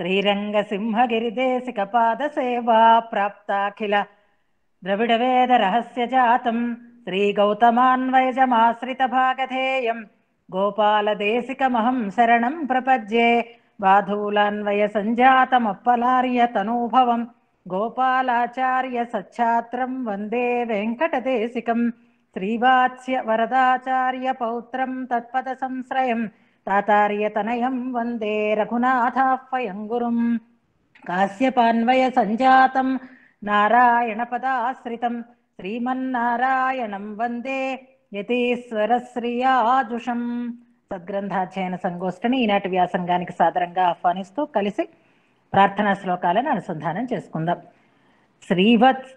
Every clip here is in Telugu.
श्रीरङ्गसिंहगिरिदेशिकपादसेवा प्राप्ताखिल द्रविडवेदरहस्यजातं श्रीगौतमान्वयजमाश्रितभागधेयं गोपालदेशिकमहं शरणं प्रपद्ये बाधूलान्वयसञ्जातमप्पलार्यतनूभवं गोपालाचार्यसच्छात्रं वन्दे वेङ्कटदेशिकं श्रीवात्स्यवरदाचार्यपौत्रं तत्पदसंश्रयम् తాతార్యతనయం రఘునాథాహ్వయం గురుం కాశ్యపాన్వయ సంజాతం నారాయణ పదాశ్రితం శ్రీమన్నారాయణం వందే యతీశ్వర యతీశ్వరశ్రీయాదుషం సద్గ్రంథాధ్యయన సంగోష్ఠిని ఈనాటి వ్యాసంగానికి సాదరంగా ఆహ్వానిస్తూ కలిసి ప్రార్థనా శ్లోకాలను అనుసంధానం చేసుకుందాం శ్రీవత్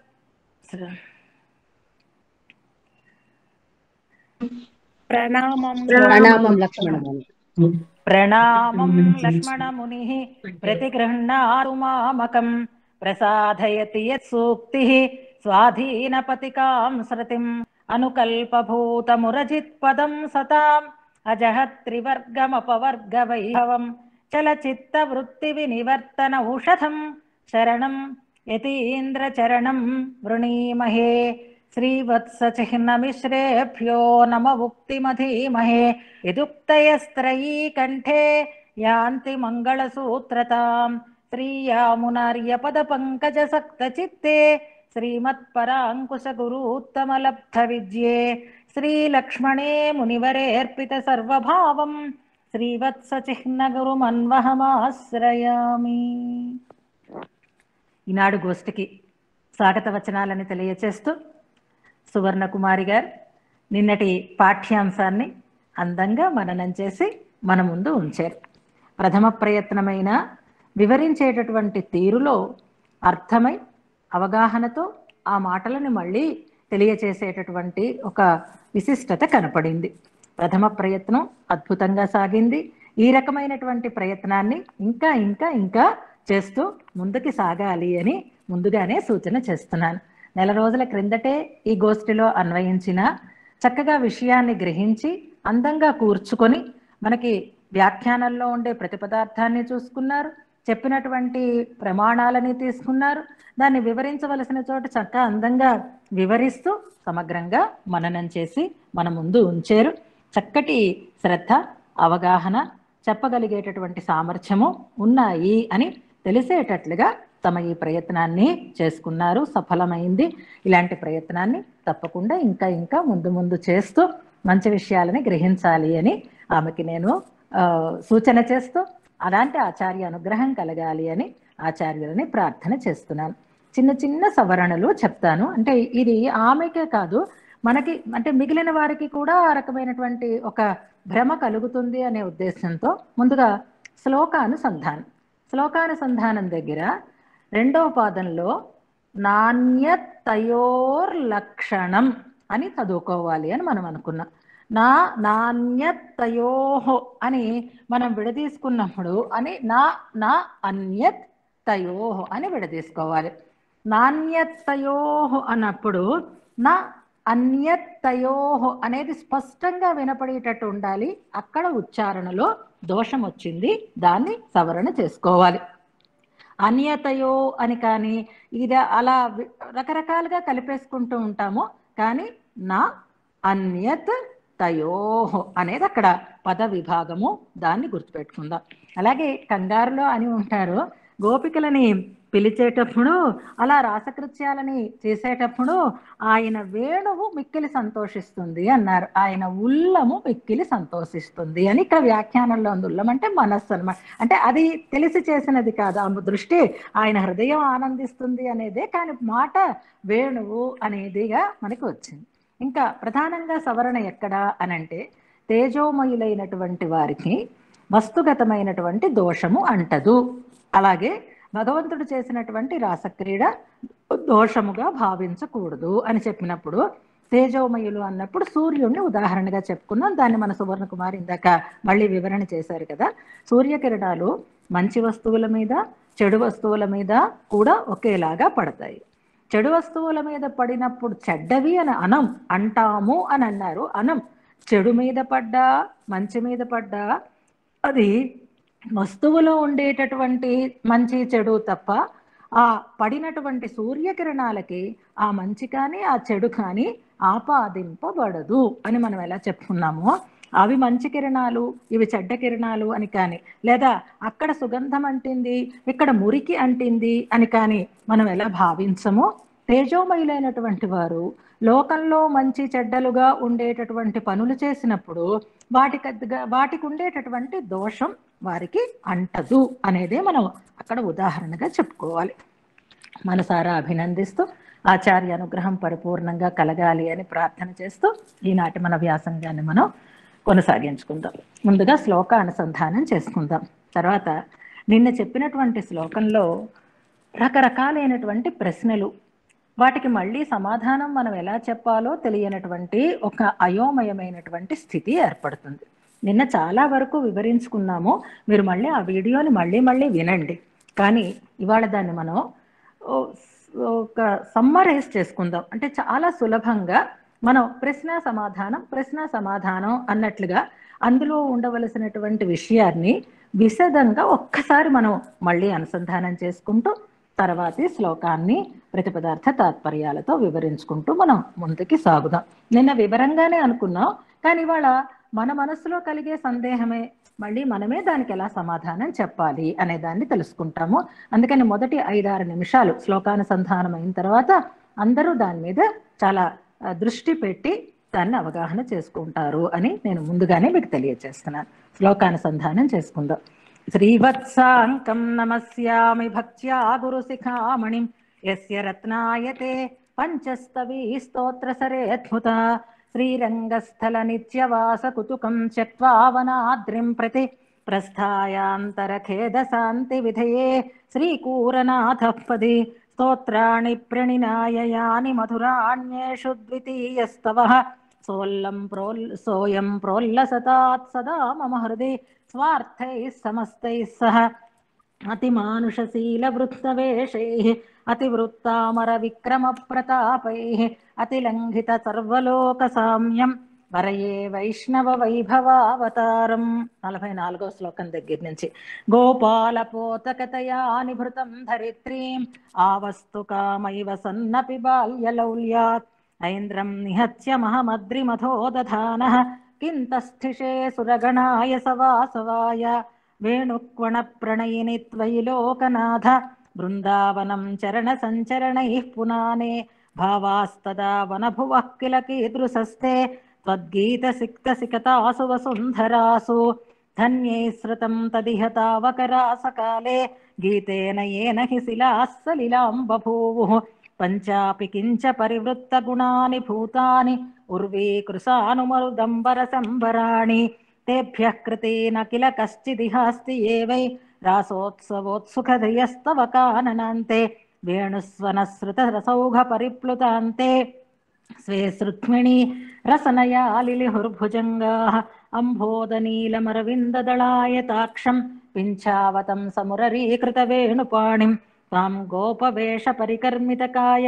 ప్రణామం ప్రణామం లక్ష్మణ णामम् लक्ष्मणमुनिः प्रतिगृह्णारुमामकम् प्रसाधयति यत्सूक्तिः स्वाधीनपतिकाम् सृतिम् अनुकल्पभूतमुरजित्पदम् सताम् अजहत् चलचित्तवृत्तिविनिवर्तन औषधम् शरणम् यतीन्द्रचरणम् वृणीमहे श्रीवत्सचिह्नमिश्रेभ्यो नम उक्तिमधीमहे यदुक्तयस्त्रयी कण्ठे यान्ति मङ्गलसूत्रताम् श्रीयामुनार्यपदपङ्कजसक्तचित्ते श्रीमत्पराङ्कुशगुरूत्तमलब्धविद्ये श्रीलक्ष्मणे मुनिवरेऽर्पितसर्वभावम् శ్రీవత్సచిహ్నగురుమన్వహమాశ్రయామి ఈనాడు గోష్ఠికి స్వాగత వచనాలని తెలియచేస్తూ సువర్ణ కుమారి గారు నిన్నటి పాఠ్యాంశాన్ని అందంగా మననం చేసి మన ముందు ఉంచారు ప్రథమ ప్రయత్నమైన వివరించేటటువంటి తీరులో అర్థమై అవగాహనతో ఆ మాటలను మళ్ళీ తెలియచేసేటటువంటి ఒక విశిష్టత కనపడింది ప్రథమ ప్రయత్నం అద్భుతంగా సాగింది ఈ రకమైనటువంటి ప్రయత్నాన్ని ఇంకా ఇంకా ఇంకా చేస్తూ ముందుకి సాగాలి అని ముందుగానే సూచన చేస్తున్నాను నెల రోజుల క్రిందటే ఈ గోష్ఠిలో అన్వయించిన చక్కగా విషయాన్ని గ్రహించి అందంగా కూర్చుకొని మనకి వ్యాఖ్యానంలో ఉండే ప్రతి పదార్థాన్ని చూసుకున్నారు చెప్పినటువంటి ప్రమాణాలని తీసుకున్నారు దాన్ని వివరించవలసిన చోట చక్క అందంగా వివరిస్తూ సమగ్రంగా మననం చేసి మన ముందు ఉంచారు చక్కటి శ్రద్ధ అవగాహన చెప్పగలిగేటటువంటి సామర్థ్యము ఉన్నాయి అని తెలిసేటట్లుగా తమ ఈ ప్రయత్నాన్ని చేసుకున్నారు సఫలమైంది ఇలాంటి ప్రయత్నాన్ని తప్పకుండా ఇంకా ఇంకా ముందు ముందు చేస్తూ మంచి విషయాలని గ్రహించాలి అని ఆమెకి నేను సూచన చేస్తూ అలాంటి ఆచార్య అనుగ్రహం కలగాలి అని ఆచార్యులని ప్రార్థన చేస్తున్నాను చిన్న చిన్న సవరణలు చెప్తాను అంటే ఇది ఆమెకే కాదు మనకి అంటే మిగిలిన వారికి కూడా ఆ రకమైనటువంటి ఒక భ్రమ కలుగుతుంది అనే ఉద్దేశంతో ముందుగా శ్లోకానుసంధానం శ్లోకానుసంధానం దగ్గర రెండవ పాదంలో నాణ్యతయోర్ లక్షణం అని చదువుకోవాలి అని మనం అనుకున్నాం నా నాణ్యతయోహో అని మనం విడదీసుకున్నప్పుడు అని నా నా అన్యత్ తయోహో అని విడదీసుకోవాలి నాణ్యతయోహో అన్నప్పుడు నా అన్యతయోహో అనేది స్పష్టంగా వినపడేటట్టు ఉండాలి అక్కడ ఉచ్చారణలో దోషం వచ్చింది దాన్ని సవరణ చేసుకోవాలి అనియతయో అని కానీ ఇది అలా రకరకాలుగా కలిపేసుకుంటూ ఉంటాము కానీ నా అన్యత్ తయో అనేది అక్కడ పద విభాగము దాన్ని గుర్తుపెట్టుకుందాం అలాగే కంగారులో అని ఉంటారు గోపికలని పిలిచేటప్పుడు అలా రాసకృత్యాలని చేసేటప్పుడు ఆయన వేణువు మిక్కిలి సంతోషిస్తుంది అన్నారు ఆయన ఉల్లము మిక్కిలి సంతోషిస్తుంది అని ఇక్కడ వ్యాఖ్యానంలో ఉంది ఉల్లం అంటే మనస్సు అనమాట అంటే అది తెలిసి చేసినది కాదు ఆ దృష్టి ఆయన హృదయం ఆనందిస్తుంది అనేదే కానీ మాట వేణువు అనేదిగా మనకు వచ్చింది ఇంకా ప్రధానంగా సవరణ ఎక్కడ అనంటే తేజోమయులైనటువంటి వారికి వస్తుగతమైనటువంటి దోషము అంటదు అలాగే భగవంతుడు చేసినటువంటి రాసక్రీడ దోషముగా భావించకూడదు అని చెప్పినప్పుడు తేజోమయులు అన్నప్పుడు సూర్యుడిని ఉదాహరణగా చెప్పుకున్నాం దాన్ని మన సువర్ణ కుమార్ ఇందాక మళ్ళీ వివరణ చేశారు కదా సూర్యకిరణాలు మంచి వస్తువుల మీద చెడు వస్తువుల మీద కూడా ఒకేలాగా పడతాయి చెడు వస్తువుల మీద పడినప్పుడు చెడ్డవి అని అనం అంటాము అని అన్నారు అనం చెడు మీద పడ్డా మంచి మీద పడ్డా అది వస్తువులో ఉండేటటువంటి మంచి చెడు తప్ప ఆ పడినటువంటి సూర్యకిరణాలకి ఆ మంచి కానీ ఆ చెడు కానీ ఆపాదింపబడదు అని మనం ఎలా చెప్పుకున్నామో అవి మంచి కిరణాలు ఇవి చెడ్డ కిరణాలు అని కానీ లేదా అక్కడ సుగంధం అంటింది ఇక్కడ మురికి అంటింది అని కానీ మనం ఎలా భావించమో తేజోమయులైనటువంటి వారు లోకంలో మంచి చెడ్డలుగా ఉండేటటువంటి పనులు చేసినప్పుడు వాటికి వాటికి ఉండేటటువంటి దోషం వారికి అంటదు అనేదే మనం అక్కడ ఉదాహరణగా చెప్పుకోవాలి మనసారా అభినందిస్తూ ఆచార్య అనుగ్రహం పరిపూర్ణంగా కలగాలి అని ప్రార్థన చేస్తూ ఈనాటి మన వ్యాసంగాన్ని మనం కొనసాగించుకుందాం ముందుగా శ్లోక అనుసంధానం చేసుకుందాం తర్వాత నిన్న చెప్పినటువంటి శ్లోకంలో రకరకాలైనటువంటి ప్రశ్నలు వాటికి మళ్ళీ సమాధానం మనం ఎలా చెప్పాలో తెలియనటువంటి ఒక అయోమయమైనటువంటి స్థితి ఏర్పడుతుంది నిన్న చాలా వరకు వివరించుకున్నాము మీరు మళ్ళీ ఆ వీడియోని మళ్ళీ మళ్ళీ వినండి కానీ ఇవాళ దాన్ని మనం ఒక సమ్మరైజ్ చేసుకుందాం అంటే చాలా సులభంగా మనం ప్రశ్న సమాధానం ప్రశ్న సమాధానం అన్నట్లుగా అందులో ఉండవలసినటువంటి విషయాన్ని విశదంగా ఒక్కసారి మనం మళ్ళీ అనుసంధానం చేసుకుంటూ తర్వాతి శ్లోకాన్ని ప్రతిపదార్థ తాత్పర్యాలతో వివరించుకుంటూ మనం ముందుకి సాగుదాం నిన్న వివరంగానే అనుకున్నాం కానీ ఇవాళ మన మనసులో కలిగే సందేహమే మళ్ళీ మనమే దానికి ఎలా సమాధానం చెప్పాలి అనే దాన్ని తెలుసుకుంటాము అందుకని మొదటి ఐదారు నిమిషాలు శ్లోకానుసంధానం అయిన తర్వాత అందరూ దాని మీద చాలా దృష్టి పెట్టి దాన్ని అవగాహన చేసుకుంటారు అని నేను ముందుగానే మీకు తెలియజేస్తున్నాను శ్లోకానుసంధానం చేసుకుందాం श्रीवत्साङ्कं नमस्यामि भक्त्या गुरुशिखामणिं यस्य रत्नायते ते पञ्चस्तवी स्तोत्रसरेऽद्भुता श्रीरङ्गस्थलनित्यवासकुतुकं नित्यवासकुतुकम् प्रति प्रस्थायान्तरखेदशान्तिविधये पदि स्तोत्राणि प्रणिनाययानि मधुराण्येषु द्वितीयस्तवः सोल्लं प्रोल् सोऽयं सदा मम हृदि స్వార్థైస్ సమస్తైస్ సహ వృత్తవేషై स्वार्थैः समस्तैः सह अतिमानुषशीलवृत्तवेषैः సర్వలోక సామ్యం వరయే వైష్ణవ వైభవావతారం నలభై నాలుగో శ్లోకం దగ్గర నుంచి గోపాల పోతకతయా నిభృతం ధరిత్రీం ఆవస్తు కామైవ సన్నపి బాల్యలౌల్యాత్ ఐంద్రం నిహత్య మహమద్రి మహమద్రిమథోదధాన किं तस्थिषे सुरगणाय सवासवाय वेणुक्वणप्रणयिनि त्वयि लोकनाथ वृन्दावनं चरणसञ्चरणैः पुनाने भावास्तदा वनभुवः किल कीदृशस्ते त्वद्गीतसिक्तसिकतासु वसुन्धरासु धन्यै स्रतं तदिह तावकरासकाले गीतेन येन हि शिलाः बभूवुः पञ्चापि किञ्च परिवृत्तगुणानि भूतानि उर्वीकृसानुमरुदम्बरसम्बराणि तेभ्यः कृते न किल कश्चिदिहास्ति ये वै रासोत्सवोत्सुखयस्तवकाननान्ते वेणुस्वनः श्रुतरसौघपरिप्लुतान्ते स्वेसृक्ष्मिणी रसनयालिलिहुर्भुजङ्गाः अम्भोदनीलमरविन्ददळाय पिञ्छावतं समुररीकृतवेणुपाणिं त्वां गोपवेषपरिकर्मितकाय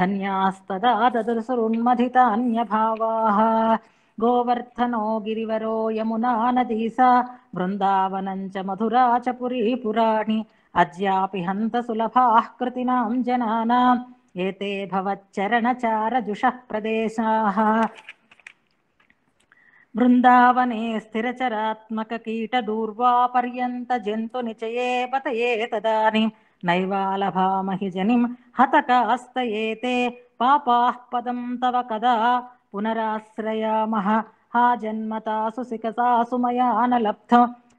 धन्यास्तदा ददृशरुन्मथितान्यभावाः गोवर्धनो गिरिवरो यमुना नदी सा वृन्दावनं च मधुरा च पुरी पुराणि अद्यापि हन्त सुलभाः कृतीनां जनानाम् एते भवच्चरणचारजुषः प्रदेशाः బృందావనే స్థిరచరాత్మక కీటదూర్వాపర్యంత జంతు నిచయే పతయే తదాని नैवालभामहिजनिम् हतकास्तयेते पापाः पदं तव कदा पुनराश्रयामः हा जन्मतासु सिकसासु मया न लब्ध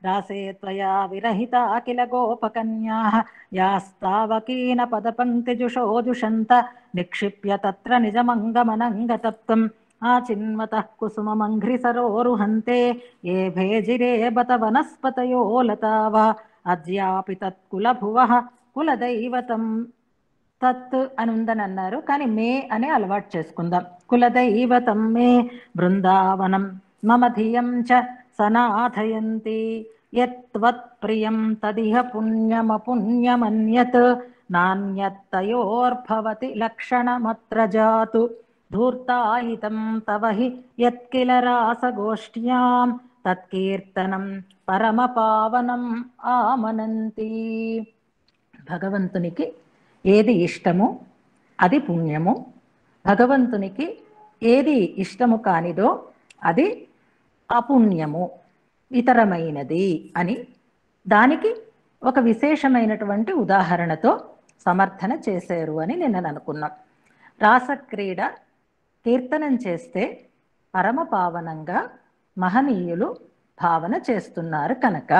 रासे त्वया विरहिता किल गोपकन्याः पदपङ्क्तिजुषो जुषन्त निक्षिप्य तत्र निजमङ्गमनङ्गतप्तम् आ कुसुममङ्घ्रिसरोरुहन्ते ये बत वनस्पतयो लता वा अद्यापि तत्कुलभुवः కులదైవతం తత్ అని ఉందని అన్నారు కానీ మే అనే అలవాటు చేసుకుందాం కులదైవతం మే బృందావనం మమ ధియం చ సనాథయంతి ప్రియం తదిహ పుణ్యమపుణ్యమన్యత్ నాణ్యత్తయోర్భవతి లక్షణమత్ర జాతు ధూర్తాయితం తవ హి యత్కిల రాసగోష్ఠ్యాం తత్కీర్తనం పరమ పరమపావనం ఆమనంతి భగవంతునికి ఏది ఇష్టమో అది పుణ్యము భగవంతునికి ఏది ఇష్టము కానిదో అది అపుణ్యము ఇతరమైనది అని దానికి ఒక విశేషమైనటువంటి ఉదాహరణతో సమర్థన చేశారు అని నిన్న అనుకున్నాం రాసక్రీడ కీర్తనం చేస్తే పరమ పావనంగా మహనీయులు భావన చేస్తున్నారు కనుక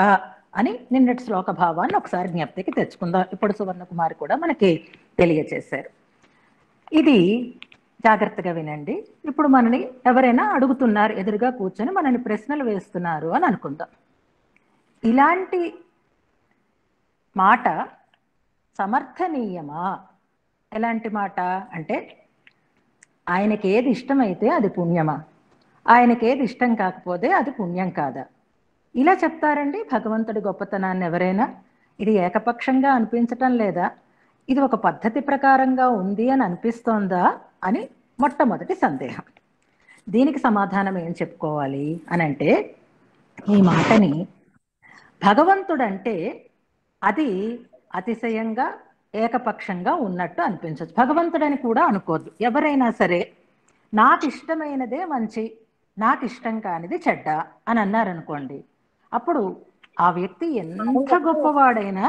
అని నిన్నటి శ్లోక భావాన్ని ఒకసారి జ్ఞప్తికి తెచ్చుకుందాం ఇప్పుడు సువర్ణ కుమార్ కూడా మనకి తెలియచేశారు ఇది జాగ్రత్తగా వినండి ఇప్పుడు మనని ఎవరైనా అడుగుతున్నారు ఎదురుగా కూర్చొని మనని ప్రశ్నలు వేస్తున్నారు అని అనుకుందాం ఇలాంటి మాట సమర్థనీయమా ఎలాంటి మాట అంటే ఆయనకి ఏది ఇష్టమైతే అది పుణ్యమా ఆయనకి ఏది ఇష్టం కాకపోతే అది పుణ్యం కాదా ఇలా చెప్తారండి భగవంతుడి గొప్పతనాన్ని ఎవరైనా ఇది ఏకపక్షంగా అనిపించటం లేదా ఇది ఒక పద్ధతి ప్రకారంగా ఉంది అని అనిపిస్తోందా అని మొట్టమొదటి సందేహం దీనికి సమాధానం ఏం చెప్పుకోవాలి అని అంటే ఈ మాటని భగవంతుడంటే అది అతిశయంగా ఏకపక్షంగా ఉన్నట్టు అనిపించవచ్చు భగవంతుడని కూడా అనుకోద్దు ఎవరైనా సరే నాకు ఇష్టమైనదే మంచి నాకు ఇష్టం కానిది చెడ్డ అని అన్నారనుకోండి అప్పుడు ఆ వ్యక్తి ఎంత గొప్పవాడైనా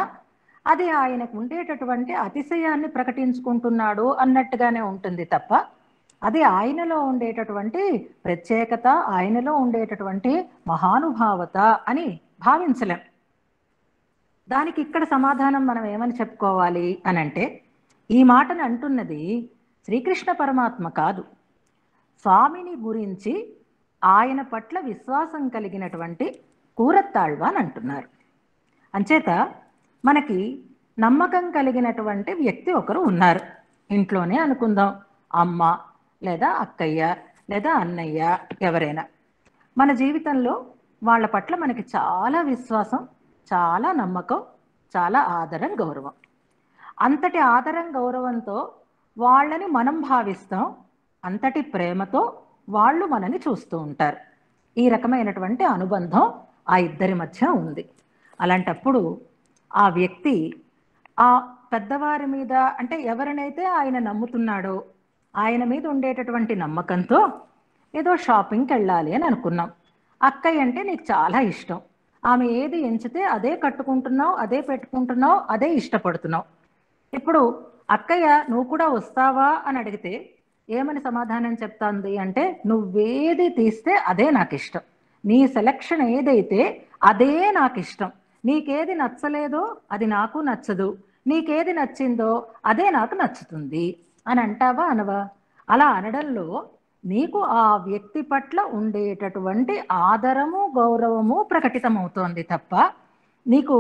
అది ఆయనకు ఉండేటటువంటి అతిశయాన్ని ప్రకటించుకుంటున్నాడు అన్నట్టుగానే ఉంటుంది తప్ప అది ఆయనలో ఉండేటటువంటి ప్రత్యేకత ఆయనలో ఉండేటటువంటి మహానుభావత అని భావించలేం దానికి ఇక్కడ సమాధానం మనం ఏమని చెప్పుకోవాలి అనంటే ఈ మాటను అంటున్నది శ్రీకృష్ణ పరమాత్మ కాదు స్వామిని గురించి ఆయన పట్ల విశ్వాసం కలిగినటువంటి కూరత్తాళ్వాన్ అంటున్నారు అంచేత మనకి నమ్మకం కలిగినటువంటి వ్యక్తి ఒకరు ఉన్నారు ఇంట్లోనే అనుకుందాం అమ్మ లేదా అక్కయ్య లేదా అన్నయ్య ఎవరైనా మన జీవితంలో వాళ్ళ పట్ల మనకి చాలా విశ్వాసం చాలా నమ్మకం చాలా ఆదరం గౌరవం అంతటి ఆదరం గౌరవంతో వాళ్ళని మనం భావిస్తాం అంతటి ప్రేమతో వాళ్ళు మనని చూస్తూ ఉంటారు ఈ రకమైనటువంటి అనుబంధం ఆ ఇద్దరి మధ్య ఉంది అలాంటప్పుడు ఆ వ్యక్తి ఆ పెద్దవారి మీద అంటే ఎవరినైతే ఆయన నమ్ముతున్నాడో ఆయన మీద ఉండేటటువంటి నమ్మకంతో ఏదో షాపింగ్కి వెళ్ళాలి అని అనుకున్నాం అక్కయ్య అంటే నీకు చాలా ఇష్టం ఆమె ఏది ఎంచితే అదే కట్టుకుంటున్నావు అదే పెట్టుకుంటున్నావు అదే ఇష్టపడుతున్నావు ఇప్పుడు అక్కయ్య నువ్వు కూడా వస్తావా అని అడిగితే ఏమని సమాధానం చెప్తాంది అంటే నువ్వేది తీస్తే అదే నాకు ఇష్టం నీ సెలక్షన్ ఏదైతే అదే నాకు ఇష్టం నీకేది నచ్చలేదో అది నాకు నచ్చదు నీకేది నచ్చిందో అదే నాకు నచ్చుతుంది అని అంటావా అనవా అలా అనడంలో నీకు ఆ వ్యక్తి పట్ల ఉండేటటువంటి ఆదరము గౌరవము ప్రకటితమవుతోంది తప్ప నీకు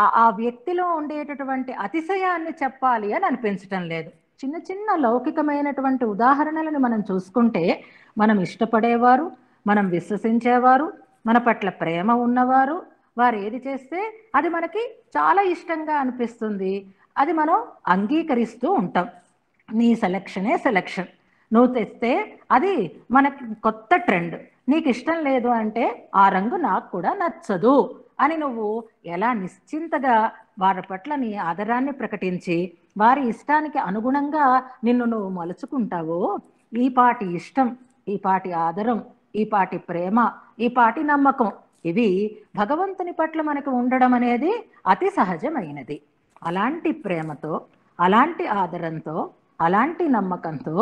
ఆ ఆ వ్యక్తిలో ఉండేటటువంటి అతిశయాన్ని చెప్పాలి అని అనిపించటం లేదు చిన్న చిన్న లౌకికమైనటువంటి ఉదాహరణలను మనం చూసుకుంటే మనం ఇష్టపడేవారు మనం విశ్వసించేవారు మన పట్ల ప్రేమ ఉన్నవారు వారు ఏది చేస్తే అది మనకి చాలా ఇష్టంగా అనిపిస్తుంది అది మనం అంగీకరిస్తూ ఉంటాం నీ సెలక్షనే సెలక్షన్ నువ్వు తెస్తే అది మనకి కొత్త ట్రెండ్ నీకు ఇష్టం లేదు అంటే ఆ రంగు నాకు కూడా నచ్చదు అని నువ్వు ఎలా నిశ్చింతగా వారి పట్ల నీ ఆదరాన్ని ప్రకటించి వారి ఇష్టానికి అనుగుణంగా నిన్ను నువ్వు మలుచుకుంటావో ఈ పాటి ఇష్టం ఈ పాటి ఆదరం ఈ పాటి ప్రేమ ఈ పాటి నమ్మకం ఇవి భగవంతుని పట్ల మనకు ఉండడం అనేది అతి సహజమైనది అలాంటి ప్రేమతో అలాంటి ఆదరంతో అలాంటి నమ్మకంతో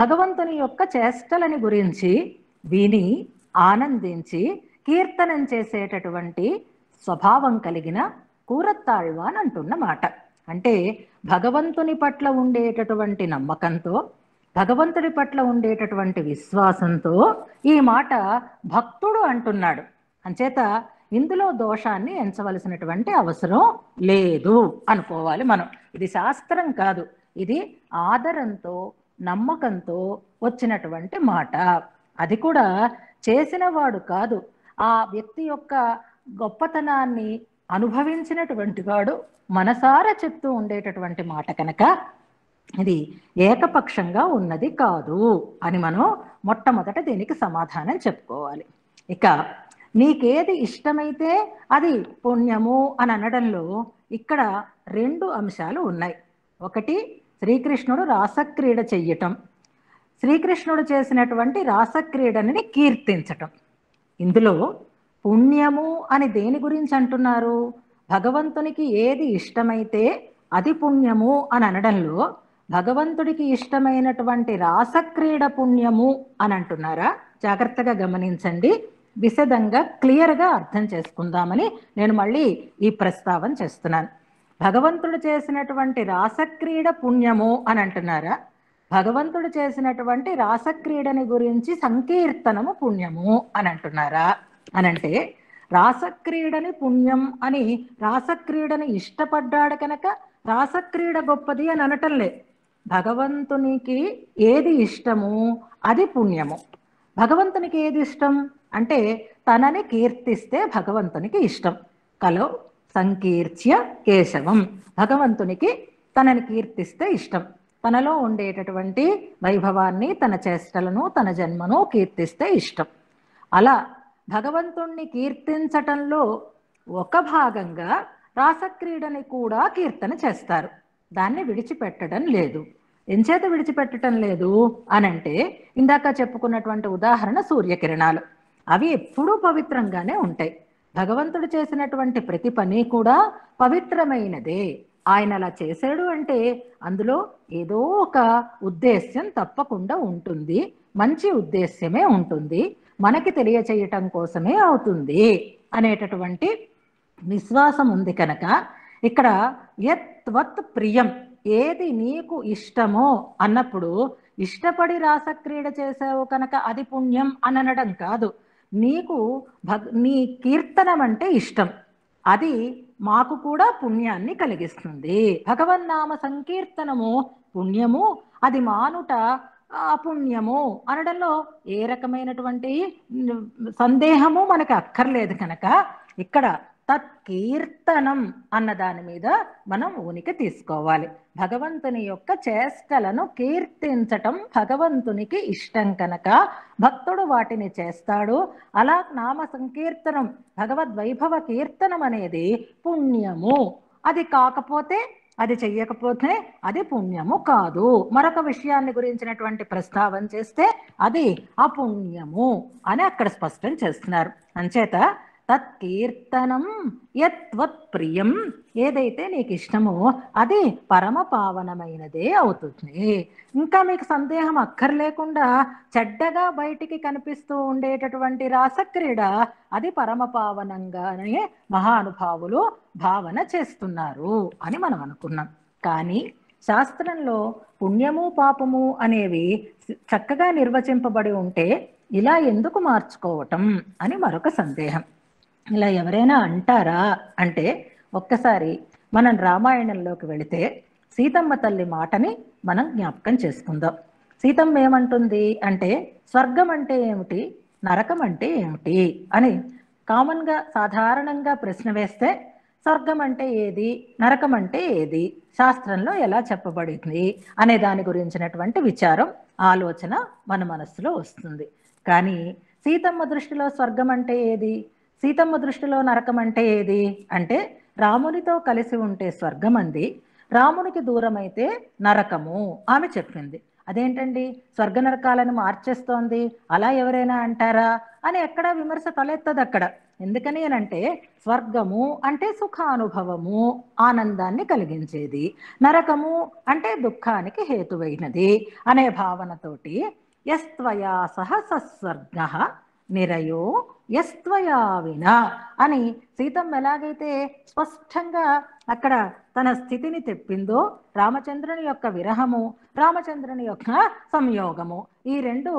భగవంతుని యొక్క చేష్టలని గురించి విని ఆనందించి కీర్తనం చేసేటటువంటి స్వభావం కలిగిన కూరత్తాళ్వాన్ అంటున్న మాట అంటే భగవంతుని పట్ల ఉండేటటువంటి నమ్మకంతో భగవంతుడి పట్ల ఉండేటటువంటి విశ్వాసంతో ఈ మాట భక్తుడు అంటున్నాడు అంచేత ఇందులో దోషాన్ని ఎంచవలసినటువంటి అవసరం లేదు అనుకోవాలి మనం ఇది శాస్త్రం కాదు ఇది ఆదరంతో నమ్మకంతో వచ్చినటువంటి మాట అది కూడా చేసినవాడు కాదు ఆ వ్యక్తి యొక్క గొప్పతనాన్ని అనుభవించినటువంటి వాడు మనసార చెప్తూ ఉండేటటువంటి మాట కనుక ఇది ఏకపక్షంగా ఉన్నది కాదు అని మనం మొట్టమొదట దీనికి సమాధానం చెప్పుకోవాలి ఇక నీకేది ఇష్టమైతే అది పుణ్యము అని అనడంలో ఇక్కడ రెండు అంశాలు ఉన్నాయి ఒకటి శ్రీకృష్ణుడు రాసక్రీడ చెయ్యటం శ్రీకృష్ణుడు చేసినటువంటి రాసక్రీడని కీర్తించటం ఇందులో పుణ్యము అని దేని గురించి అంటున్నారు భగవంతునికి ఏది ఇష్టమైతే అది పుణ్యము అని అనడంలో భగవంతుడికి ఇష్టమైనటువంటి రాసక్రీడ పుణ్యము అని అంటున్నారా జాగ్రత్తగా గమనించండి విశదంగా క్లియర్గా అర్థం చేసుకుందామని నేను మళ్ళీ ఈ ప్రస్తావన చేస్తున్నాను భగవంతుడు చేసినటువంటి రాసక్రీడ పుణ్యము అని అంటున్నారా భగవంతుడు చేసినటువంటి రాసక్రీడని గురించి సంకీర్తనము పుణ్యము అని అంటున్నారా అనంటే రాసక్రీడని పుణ్యం అని రాసక్రీడని ఇష్టపడ్డాడు కనుక రాసక్రీడ గొప్పది అని అనటం లే భగవంతునికి ఏది ఇష్టము అది పుణ్యము భగవంతునికి ఏది ఇష్టం అంటే తనని కీర్తిస్తే భగవంతునికి ఇష్టం కలో సంకీర్త్య కేశవం భగవంతునికి తనని కీర్తిస్తే ఇష్టం తనలో ఉండేటటువంటి వైభవాన్ని తన చేష్టలను తన జన్మను కీర్తిస్తే ఇష్టం అలా భగవంతుణ్ణి కీర్తించటంలో ఒక భాగంగా రాసక్రీడని కూడా కీర్తన చేస్తారు దాన్ని విడిచిపెట్టడం లేదు ఎంచేత విడిచిపెట్టడం లేదు అని అంటే ఇందాక చెప్పుకున్నటువంటి ఉదాహరణ సూర్యకిరణాలు అవి ఎప్పుడూ పవిత్రంగానే ఉంటాయి భగవంతుడు చేసినటువంటి ప్రతి పని కూడా పవిత్రమైనదే ఆయన అలా చేశాడు అంటే అందులో ఏదో ఒక ఉద్దేశ్యం తప్పకుండా ఉంటుంది మంచి ఉద్దేశ్యమే ఉంటుంది మనకి తెలియచేయటం కోసమే అవుతుంది అనేటటువంటి విశ్వాసం ఉంది కనుక ఇక్కడ యత్ త్వత్ ప్రియం ఏది నీకు ఇష్టమో అన్నప్పుడు ఇష్టపడి రాసక్రీడ చేసావు కనుక అది పుణ్యం అనడం కాదు నీకు భగ నీ కీర్తనం అంటే ఇష్టం అది మాకు కూడా పుణ్యాన్ని కలిగిస్తుంది భగవన్నామ సంకీర్తనము పుణ్యము అది మానుట అపుణ్యము అనడంలో ఏ రకమైనటువంటి సందేహము మనకు అక్కర్లేదు కనుక ఇక్కడ తత్కీర్తనం అన్న దాని మీద మనం ఉనికి తీసుకోవాలి భగవంతుని యొక్క చేష్టలను కీర్తించటం భగవంతునికి ఇష్టం కనుక భక్తుడు వాటిని చేస్తాడు అలా నామ సంకీర్తనం భగవద్వైభవ కీర్తనం అనేది పుణ్యము అది కాకపోతే అది చెయ్యకపోతే అది పుణ్యము కాదు మరొక విషయాన్ని గురించినటువంటి ప్రస్తావన చేస్తే అది అపుణ్యము అని అక్కడ స్పష్టం చేస్తున్నారు అంచేత తత్కీర్తనం యత్వత్ ప్రియం ఏదైతే నీకు ఇష్టమో అది పరమ పావనమైనదే అవుతుంది ఇంకా మీకు సందేహం అక్కర్లేకుండా చెడ్డగా బయటికి కనిపిస్తూ ఉండేటటువంటి రాసక్రీడ అది పరమ పావనంగానే మహానుభావులు భావన చేస్తున్నారు అని మనం అనుకున్నాం కానీ శాస్త్రంలో పుణ్యము పాపము అనేవి చక్కగా నిర్వచింపబడి ఉంటే ఇలా ఎందుకు మార్చుకోవటం అని మరొక సందేహం ఇలా ఎవరైనా అంటారా అంటే ఒక్కసారి మనం రామాయణంలోకి వెళితే సీతమ్మ తల్లి మాటని మనం జ్ఞాపకం చేసుకుందాం సీతమ్మ ఏమంటుంది అంటే స్వర్గం అంటే ఏమిటి నరకం అంటే ఏమిటి అని కామన్గా సాధారణంగా ప్రశ్న వేస్తే స్వర్గం అంటే ఏది నరకం అంటే ఏది శాస్త్రంలో ఎలా చెప్పబడింది అనే దాని గురించినటువంటి విచారం ఆలోచన మన మనస్సులో వస్తుంది కానీ సీతమ్మ దృష్టిలో స్వర్గం అంటే ఏది సీతమ్మ దృష్టిలో నరకం అంటే ఏది అంటే రామునితో కలిసి ఉంటే స్వర్గం అంది రామునికి దూరమైతే నరకము ఆమె చెప్పింది అదేంటండి స్వర్గ నరకాలను మార్చేస్తోంది అలా ఎవరైనా అంటారా అని ఎక్కడ విమర్శ తలెత్తది అక్కడ ఎందుకని అంటే స్వర్గము అంటే సుఖానుభవము ఆనందాన్ని కలిగించేది నరకము అంటే దుఃఖానికి హేతువైనది అనే భావనతోటి ఎస్త్వయా సహ సస్వర్గ నిరయో యస్త్వయావిన అని సీతమ్మ ఎలాగైతే స్పష్టంగా అక్కడ తన స్థితిని తెప్పిందో రామచంద్రుని యొక్క విరహము రామచంద్రుని యొక్క సంయోగము ఈ రెండు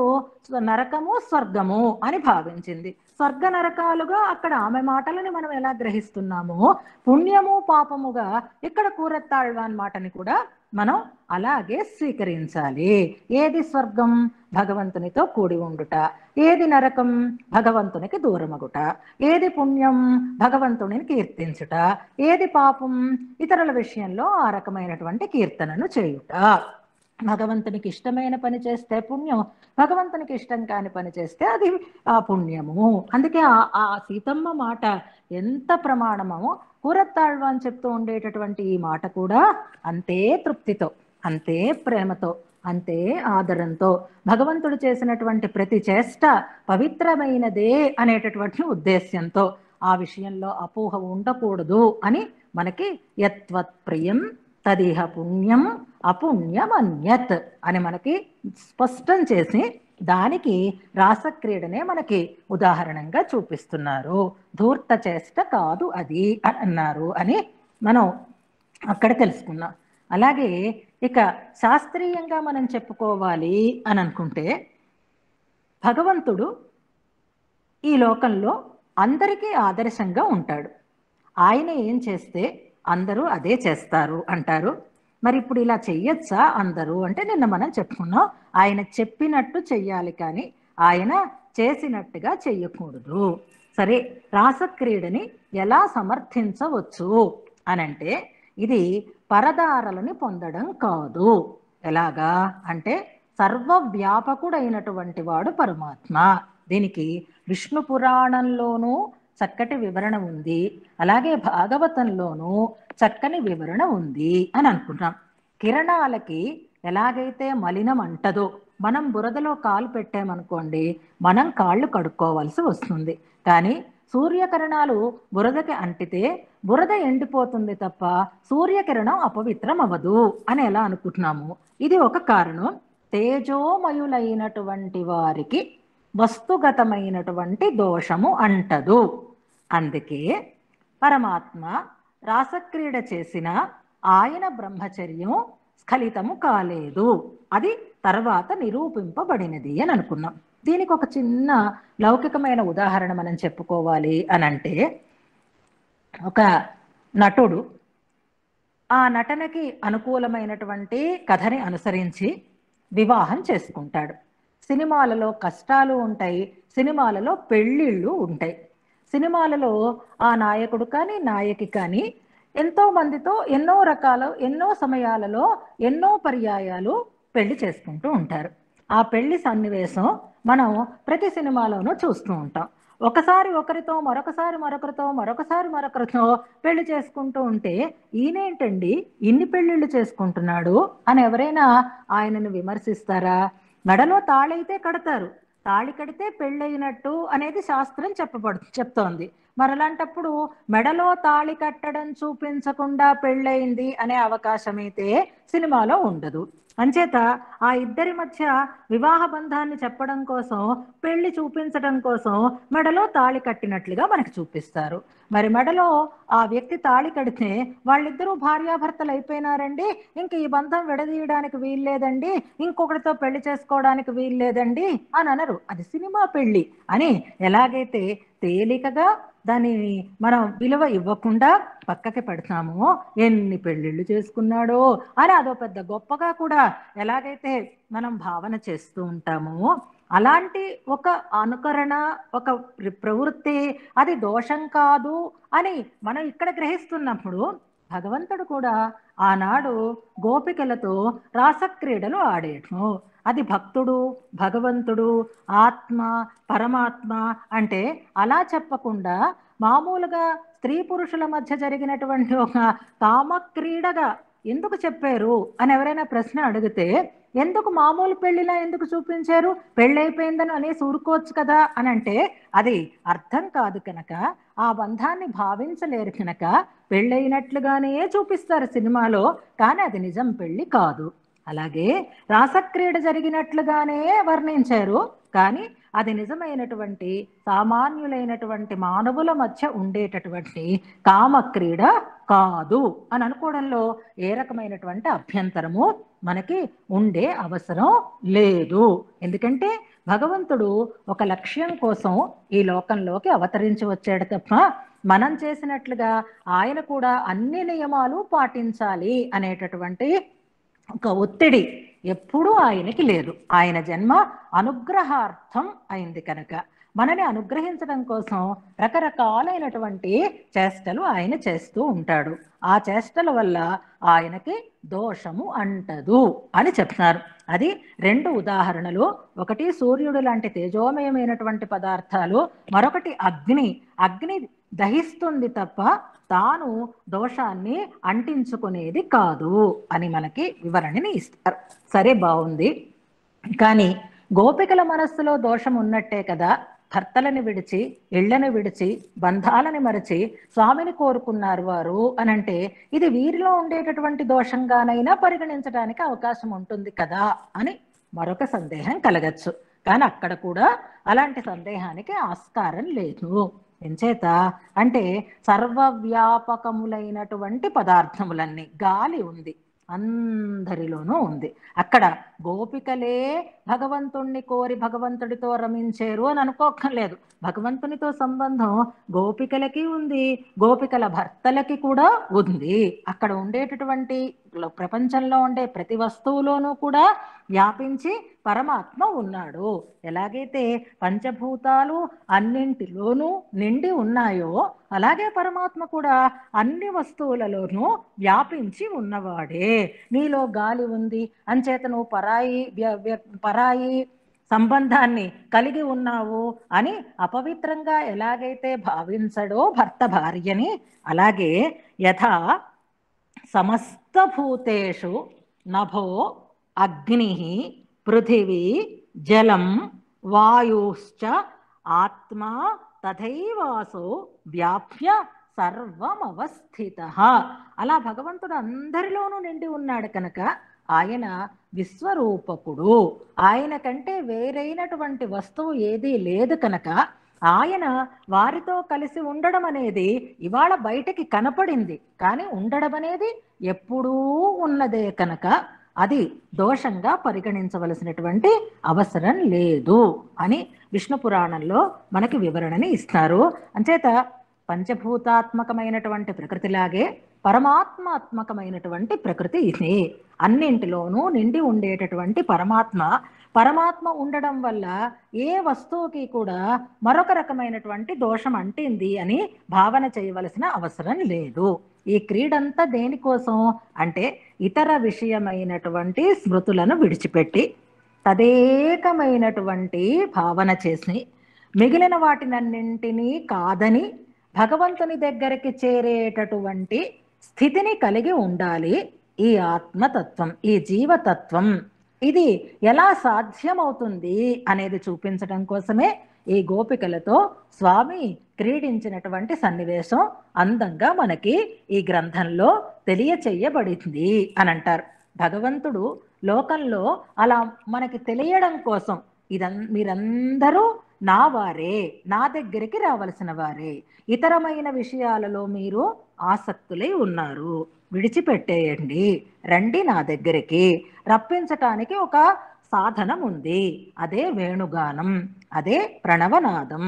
నరకము స్వర్గము అని భావించింది స్వర్గ నరకాలుగా అక్కడ ఆమె మాటలని మనం ఎలా గ్రహిస్తున్నామో పుణ్యము పాపముగా ఇక్కడ కూరత్తాళ్వాన్ మాటని కూడా మనం అలాగే స్వీకరించాలి ఏది స్వర్గం భగవంతునితో కూడి ఉండుట ఏది నరకం భగవంతునికి దూరమగుట ఏది పుణ్యం భగవంతుని కీర్తించుట ఏది పాపం ఇతరుల విషయంలో ఆ రకమైనటువంటి కీర్తనను చేయుట భగవంతునికి ఇష్టమైన పని చేస్తే పుణ్యం భగవంతునికి ఇష్టం కాని పని చేస్తే అది ఆ పుణ్యము అందుకే ఆ ఆ సీతమ్మ మాట ఎంత ప్రమాణమో కూరత్తాళ్వ అని చెప్తూ ఉండేటటువంటి ఈ మాట కూడా అంతే తృప్తితో అంతే ప్రేమతో అంతే ఆదరంతో భగవంతుడు చేసినటువంటి ప్రతి చేష్ట పవిత్రమైనదే అనేటటువంటి ఉద్దేశ్యంతో ఆ విషయంలో అపోహ ఉండకూడదు అని మనకి యత్వత్ ప్రియం తదేహ పుణ్యం అపుణ్యమన్యత్ అని మనకి స్పష్టం చేసి దానికి రాసక్రీడనే మనకి ఉదాహరణంగా చూపిస్తున్నారు ధూర్త చేష్ట కాదు అది అని అన్నారు అని మనం అక్కడ తెలుసుకున్నాం అలాగే ఇక శాస్త్రీయంగా మనం చెప్పుకోవాలి అని అనుకుంటే భగవంతుడు ఈ లోకంలో అందరికీ ఆదర్శంగా ఉంటాడు ఆయన ఏం చేస్తే అందరూ అదే చేస్తారు అంటారు మరి ఇప్పుడు ఇలా చెయ్యొచ్చా అందరూ అంటే నిన్న మనం చెప్పుకున్నాం ఆయన చెప్పినట్టు చెయ్యాలి కానీ ఆయన చేసినట్టుగా చెయ్యకూడదు సరే రాసక్రీడని ఎలా సమర్థించవచ్చు అనంటే ఇది పరదారలని పొందడం కాదు ఎలాగా అంటే సర్వవ్యాపకుడైనటువంటి వాడు పరమాత్మ దీనికి విష్ణు పురాణంలోనూ చక్కటి వివరణ ఉంది అలాగే భాగవతంలోనూ చక్కని వివరణ ఉంది అని అనుకుంటాం కిరణాలకి ఎలాగైతే మలినం అంటదో మనం బురదలో కాలు పెట్టామనుకోండి మనం కాళ్ళు కడుక్కోవాల్సి వస్తుంది కానీ సూర్యకిరణాలు బురదకి అంటితే బురద ఎండిపోతుంది తప్ప సూర్యకిరణం అపవిత్రం అవ్వదు అని ఎలా అనుకుంటున్నాము ఇది ఒక కారణం తేజోమయులైనటువంటి వారికి వస్తుగతమైనటువంటి దోషము అంటదు అందుకే పరమాత్మ రాసక్రీడ చేసిన ఆయన బ్రహ్మచర్యం స్ఖలితము కాలేదు అది తర్వాత నిరూపింపబడినది అని అనుకున్నాం దీనికి ఒక చిన్న లౌకికమైన ఉదాహరణ మనం చెప్పుకోవాలి అని అంటే ఒక నటుడు ఆ నటనకి అనుకూలమైనటువంటి కథని అనుసరించి వివాహం చేసుకుంటాడు సినిమాలలో కష్టాలు ఉంటాయి సినిమాలలో పెళ్ళిళ్ళు ఉంటాయి సినిమాలలో ఆ నాయకుడు కానీ నాయకి కానీ ఎంతో మందితో ఎన్నో రకాల ఎన్నో సమయాలలో ఎన్నో పర్యాయాలు పెళ్లి చేసుకుంటూ ఉంటారు ఆ పెళ్లి సన్నివేశం మనం ప్రతి సినిమాలోనూ చూస్తూ ఉంటాం ఒకసారి ఒకరితో మరొకసారి మరొకరితో మరొకసారి మరొకరితో పెళ్లి చేసుకుంటూ ఉంటే ఈయనేంటండి ఇన్ని పెళ్ళిళ్ళు చేసుకుంటున్నాడు అని ఎవరైనా ఆయనను విమర్శిస్తారా మెడలో తాళైతే కడతారు తాళి కడితే పెళ్ళైనట్టు అనేది శాస్త్రం చెప్పబడు చెప్తోంది మరలాంటప్పుడు మెడలో తాళి కట్టడం చూపించకుండా పెళ్ళయింది అనే అవకాశమైతే సినిమాలో ఉండదు అంచేత ఆ ఇద్దరి మధ్య వివాహ బంధాన్ని చెప్పడం కోసం పెళ్లి చూపించడం కోసం మెడలో తాళి కట్టినట్లుగా మనకు చూపిస్తారు మరి మెడలో ఆ వ్యక్తి తాళి కడితే వాళ్ళిద్దరూ భార్యాభర్తలు అయిపోయినారండి ఇంక ఈ బంధం విడదీయడానికి వీల్లేదండి ఇంకొకటితో పెళ్లి చేసుకోవడానికి వీల్లేదండి అని అనరు అది సినిమా పెళ్లి అని ఎలాగైతే తేలికగా దానిని మనం విలువ ఇవ్వకుండా పక్కకి పెడతాము ఎన్ని పెళ్ళిళ్ళు చేసుకున్నాడో అని అదో పెద్ద గొప్పగా కూడా ఎలాగైతే మనం భావన చేస్తూ ఉంటామో అలాంటి ఒక అనుకరణ ఒక ప్రవృత్తి అది దోషం కాదు అని మనం ఇక్కడ గ్రహిస్తున్నప్పుడు భగవంతుడు కూడా ఆనాడు గోపికలతో రాసక్రీడలు ఆడేయటం అది భక్తుడు భగవంతుడు ఆత్మ పరమాత్మ అంటే అలా చెప్పకుండా మామూలుగా స్త్రీ పురుషుల మధ్య జరిగినటువంటి ఒక కామక్రీడగా ఎందుకు చెప్పారు అని ఎవరైనా ప్రశ్న అడిగితే ఎందుకు మామూలు పెళ్లిలా ఎందుకు చూపించారు పెళ్ళైపోయిందని అనేసి ఊరుకోవచ్చు కదా అని అంటే అది అర్థం కాదు కనుక ఆ బంధాన్ని భావించలేరు కనుక పెళ్ళైనట్లుగానే చూపిస్తారు సినిమాలో కానీ అది నిజం పెళ్ళి కాదు అలాగే రాసక్రీడ జరిగినట్లుగానే వర్ణించారు కానీ అది నిజమైనటువంటి సామాన్యులైనటువంటి మానవుల మధ్య ఉండేటటువంటి కామక్రీడ కాదు అని అనుకోవడంలో ఏ రకమైనటువంటి అభ్యంతరము మనకి ఉండే అవసరం లేదు ఎందుకంటే భగవంతుడు ఒక లక్ష్యం కోసం ఈ లోకంలోకి అవతరించి వచ్చాడు తప్ప మనం చేసినట్లుగా ఆయన కూడా అన్ని నియమాలు పాటించాలి అనేటటువంటి ఒక ఒత్తిడి ఎప్పుడూ ఆయనకి లేదు ఆయన జన్మ అనుగ్రహార్థం అయింది కనుక మనని అనుగ్రహించడం కోసం రకరకాలైనటువంటి చేష్టలు ఆయన చేస్తూ ఉంటాడు ఆ చేష్టల వల్ల ఆయనకి దోషము అంటదు అని చెప్తున్నారు అది రెండు ఉదాహరణలు ఒకటి సూర్యుడు లాంటి తేజోమయమైనటువంటి పదార్థాలు మరొకటి అగ్ని అగ్ని దహిస్తుంది తప్ప తాను దోషాన్ని అంటించుకునేది కాదు అని మనకి వివరణని ఇస్తారు సరే బాగుంది కానీ గోపికల మనస్సులో దోషం ఉన్నట్టే కదా భర్తలను విడిచి ఇళ్లను విడిచి బంధాలను మరచి స్వామిని కోరుకున్నారు వారు అని అంటే ఇది వీరిలో ఉండేటటువంటి దోషంగానైనా పరిగణించడానికి అవకాశం ఉంటుంది కదా అని మరొక సందేహం కలగచ్చు కానీ అక్కడ కూడా అలాంటి సందేహానికి ఆస్కారం లేదు ఎంచేత అంటే సర్వవ్యాపకములైనటువంటి పదార్థములన్నీ గాలి ఉంది అందరిలోనూ ఉంది అక్కడ గోపికలే భగవంతుణ్ణి కోరి భగవంతుడితో రమించేరు అని అనుకోక్కర్లేదు భగవంతునితో సంబంధం గోపికలకి ఉంది గోపికల భర్తలకి కూడా ఉంది అక్కడ ఉండేటటువంటి ప్రపంచంలో ఉండే ప్రతి వస్తువులోనూ కూడా వ్యాపించి పరమాత్మ ఉన్నాడు ఎలాగైతే పంచభూతాలు అన్నింటిలోనూ నిండి ఉన్నాయో అలాగే పరమాత్మ కూడా అన్ని వస్తువులలోనూ వ్యాపించి ఉన్నవాడే నీలో గాలి ఉంది అంచేతను పరాయి పరాయి సంబంధాన్ని కలిగి ఉన్నావు అని అపవిత్రంగా ఎలాగైతే భావించడో భర్త భార్యని అలాగే యథా సమస్తభూతేషు నభో అగ్ని పృథివీ జలం వాయుశ్చ ఆత్మా తథైవాసో వ్యాప్య సర్వమవస్థిత అలా భగవంతుడు అందరిలోనూ నిండి ఉన్నాడు కనుక ఆయన విశ్వరూపకుడు ఆయన కంటే వేరైనటువంటి వస్తువు ఏదీ లేదు కనుక ఆయన వారితో కలిసి ఉండడం అనేది ఇవాళ బయటకి కనపడింది కానీ ఉండడం అనేది ఎప్పుడూ ఉన్నదే కనుక అది దోషంగా పరిగణించవలసినటువంటి అవసరం లేదు అని విష్ణు పురాణంలో మనకి వివరణని ఇస్తారు అంచేత పంచభూతాత్మకమైనటువంటి ప్రకృతిలాగే పరమాత్మాత్మకమైనటువంటి ప్రకృతి ఇది అన్నింటిలోనూ నిండి ఉండేటటువంటి పరమాత్మ పరమాత్మ ఉండడం వల్ల ఏ వస్తువుకి కూడా మరొక రకమైనటువంటి దోషం అంటింది అని భావన చేయవలసిన అవసరం లేదు ఈ క్రీడంతా దేనికోసం అంటే ఇతర విషయమైనటువంటి స్మృతులను విడిచిపెట్టి తదేకమైనటువంటి భావన చేసి మిగిలిన వాటినన్నింటినీ కాదని భగవంతుని దగ్గరికి చేరేటటువంటి స్థితిని కలిగి ఉండాలి ఈ ఆత్మతత్వం ఈ జీవతత్వం ఇది ఎలా సాధ్యమవుతుంది అనేది చూపించడం కోసమే ఈ గోపికలతో స్వామి క్రీడించినటువంటి సన్నివేశం అందంగా మనకి ఈ గ్రంథంలో తెలియచేయబడింది అని అంటారు భగవంతుడు లోకంలో అలా మనకి తెలియడం కోసం ఇదం మీరందరూ నా వారే నా దగ్గరికి రావలసిన వారే ఇతరమైన విషయాలలో మీరు ఆసక్తులై ఉన్నారు విడిచిపెట్టేయండి రండి నా దగ్గరికి రప్పించటానికి ఒక సాధనం ఉంది అదే వేణుగానం అదే ప్రణవనాదం